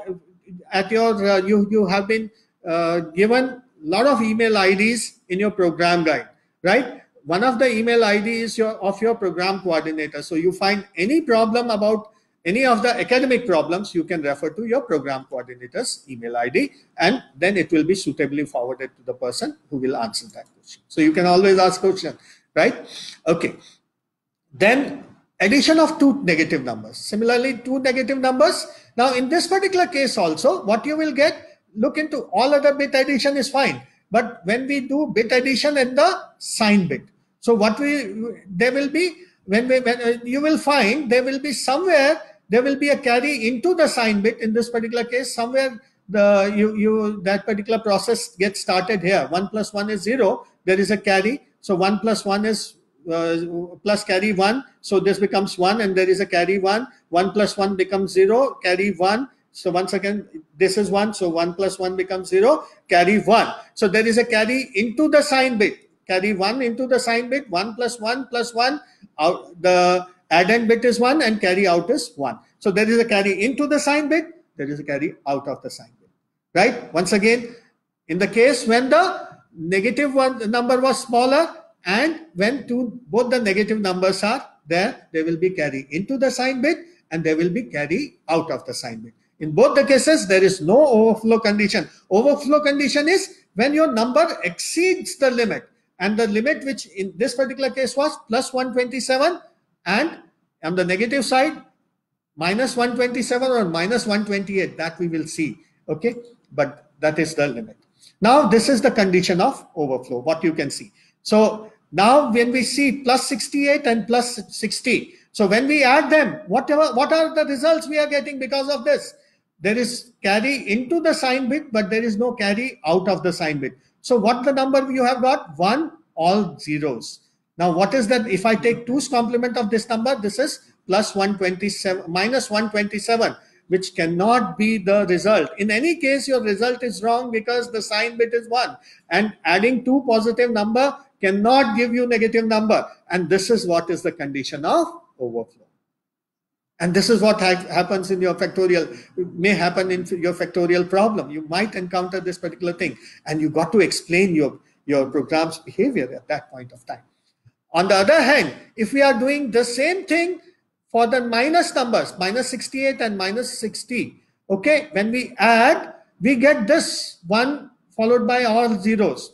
at your uh, you you have been uh, given lot of email IDs in your program guide, right? One of the email ID is your of your program coordinator. So you find any problem about any of the academic problems, you can refer to your program coordinator's email ID and then it will be suitably forwarded to the person who will answer that question. So you can always ask question, right? Okay. Then addition of two negative numbers. Similarly, two negative numbers. Now, in this particular case also, what you will get, look into all other bit addition is fine. But when we do bit addition and the sign bit, so what we, there will be, when, we, when uh, you will find there will be somewhere, there will be a carry into the sign bit in this particular case, somewhere the you, you that particular process gets started here. One plus one is zero, there is a carry. So one plus one is uh, plus carry 1. So this becomes 1 and there is a carry 1. 1 plus 1 becomes 0. Carry 1. So once again, this is 1. So 1 plus 1 becomes 0. Carry 1. So there is a carry into the sign bit. Carry 1 into the sign bit. 1 plus 1 plus 1. Out, the addend bit is 1 and carry out is 1. So there is a carry into the sign bit. There is a carry out of the sign bit. Right? Once again, in the case when the negative one the number was smaller, and when two, both the negative numbers are there, they will be carried into the sign bit and they will be carried out of the sign bit. In both the cases, there is no overflow condition. Overflow condition is when your number exceeds the limit. And the limit which in this particular case was plus 127 and on the negative side, minus 127 or minus 128 that we will see. Okay, but that is the limit. Now this is the condition of overflow, what you can see. So now when we see plus 68 and plus 60, so when we add them, whatever, what are the results we are getting because of this? There is carry into the sign bit, but there is no carry out of the sign bit. So what the number you have got? One, all zeros. Now what is that? If I take 2's complement of this number, this is plus 127, minus 127 which cannot be the result. In any case, your result is wrong because the sign bit is 1. And adding two positive number cannot give you negative number. And this is what is the condition of overflow. And this is what ha happens in your factorial, may happen in your factorial problem. You might encounter this particular thing and you got to explain your, your program's behavior at that point of time. On the other hand, if we are doing the same thing for the minus numbers, minus 68 and minus 60, okay, when we add, we get this one followed by all zeros.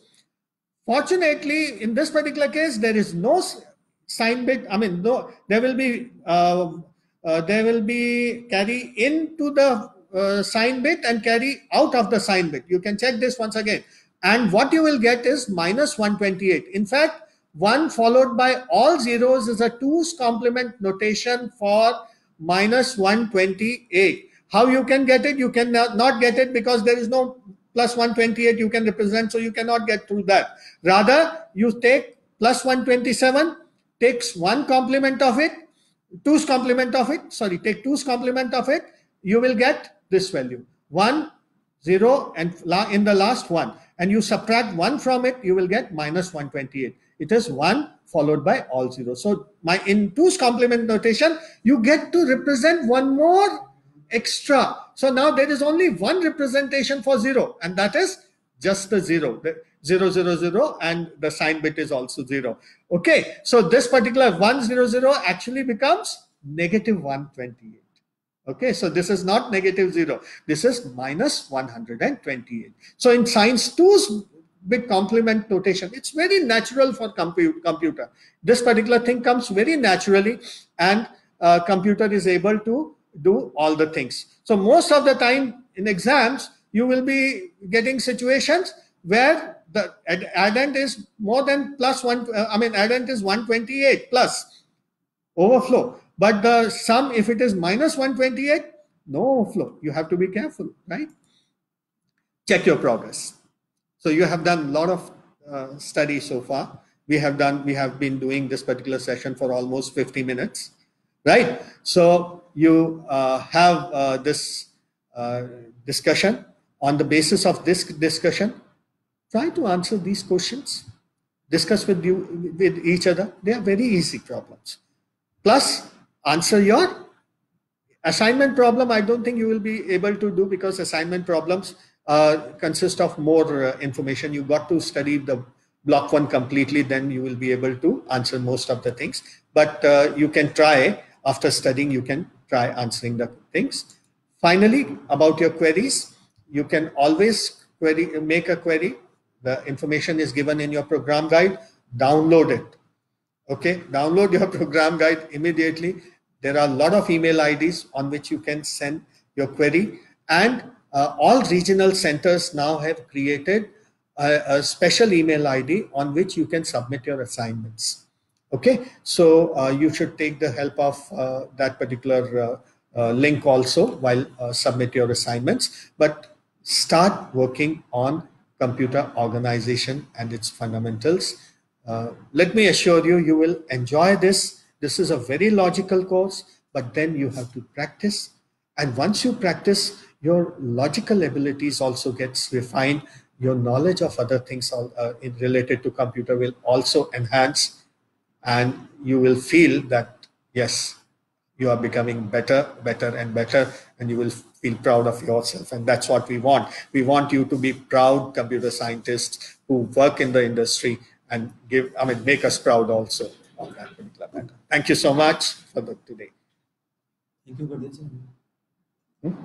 Fortunately, in this particular case, there is no sign bit. I mean, no, there will be uh, uh, there will be carry into the uh, sign bit and carry out of the sign bit. You can check this once again. And what you will get is minus 128. In fact, 1 followed by all zeros is a 2's complement notation for minus 128. How you can get it? You can not get it because there is no plus 128 you can represent, so you cannot get through that. Rather, you take plus 127, takes one complement of it, two's complement of it, sorry, take two's complement of it, you will get this value. 1, 0, and in the last 1. And you subtract 1 from it, you will get minus 128. It is 1 followed by all zeros. So my in two's complement notation, you get to represent one more extra. So now there is only one representation for zero, and that is just the zero. The zero, zero, zero, and the sign bit is also zero. Okay, so this particular one zero zero actually becomes negative 128. Okay, so this is not negative zero. This is minus 128. So in science two's bit complement notation, it's very natural for compute computer. This particular thing comes very naturally and uh, computer is able to do all the things. So most of the time in exams, you will be getting situations where the addend is more than plus one, uh, I mean, addend is 128 plus overflow. But the sum, if it is minus 128, no overflow. You have to be careful, right? Check your progress. So you have done a lot of uh, study so far. We have done, we have been doing this particular session for almost 50 minutes, right? So you uh, have uh, this uh, discussion. On the basis of this discussion, try to answer these questions. Discuss with you with each other. They are very easy problems. Plus, answer your assignment problem. I don't think you will be able to do because assignment problems uh, consist of more uh, information. You got to study the block one completely, then you will be able to answer most of the things. But uh, you can try after studying, you can try answering the things. Finally, about your queries, you can always query, make a query. The information is given in your program guide. Download it. Okay, download your (laughs) program guide immediately. There are a lot of email IDs on which you can send your query. And uh, all regional centers now have created a, a special email ID on which you can submit your assignments. Okay, so uh, you should take the help of uh, that particular uh, uh, link also while uh, submit your assignments, but start working on computer organization and its fundamentals. let me assure you, you will enjoy this. This is a very logical course, but then you have to practice. And once you practice, your logical abilities also gets refined your knowledge of other things uh, related to computer will also enhance and you will feel that yes you are becoming better better and better and you will feel proud of yourself and that's what we want we want you to be proud computer scientists who work in the industry and give i mean make us proud also on that particular matter thank you so much for the today thank you Hmm?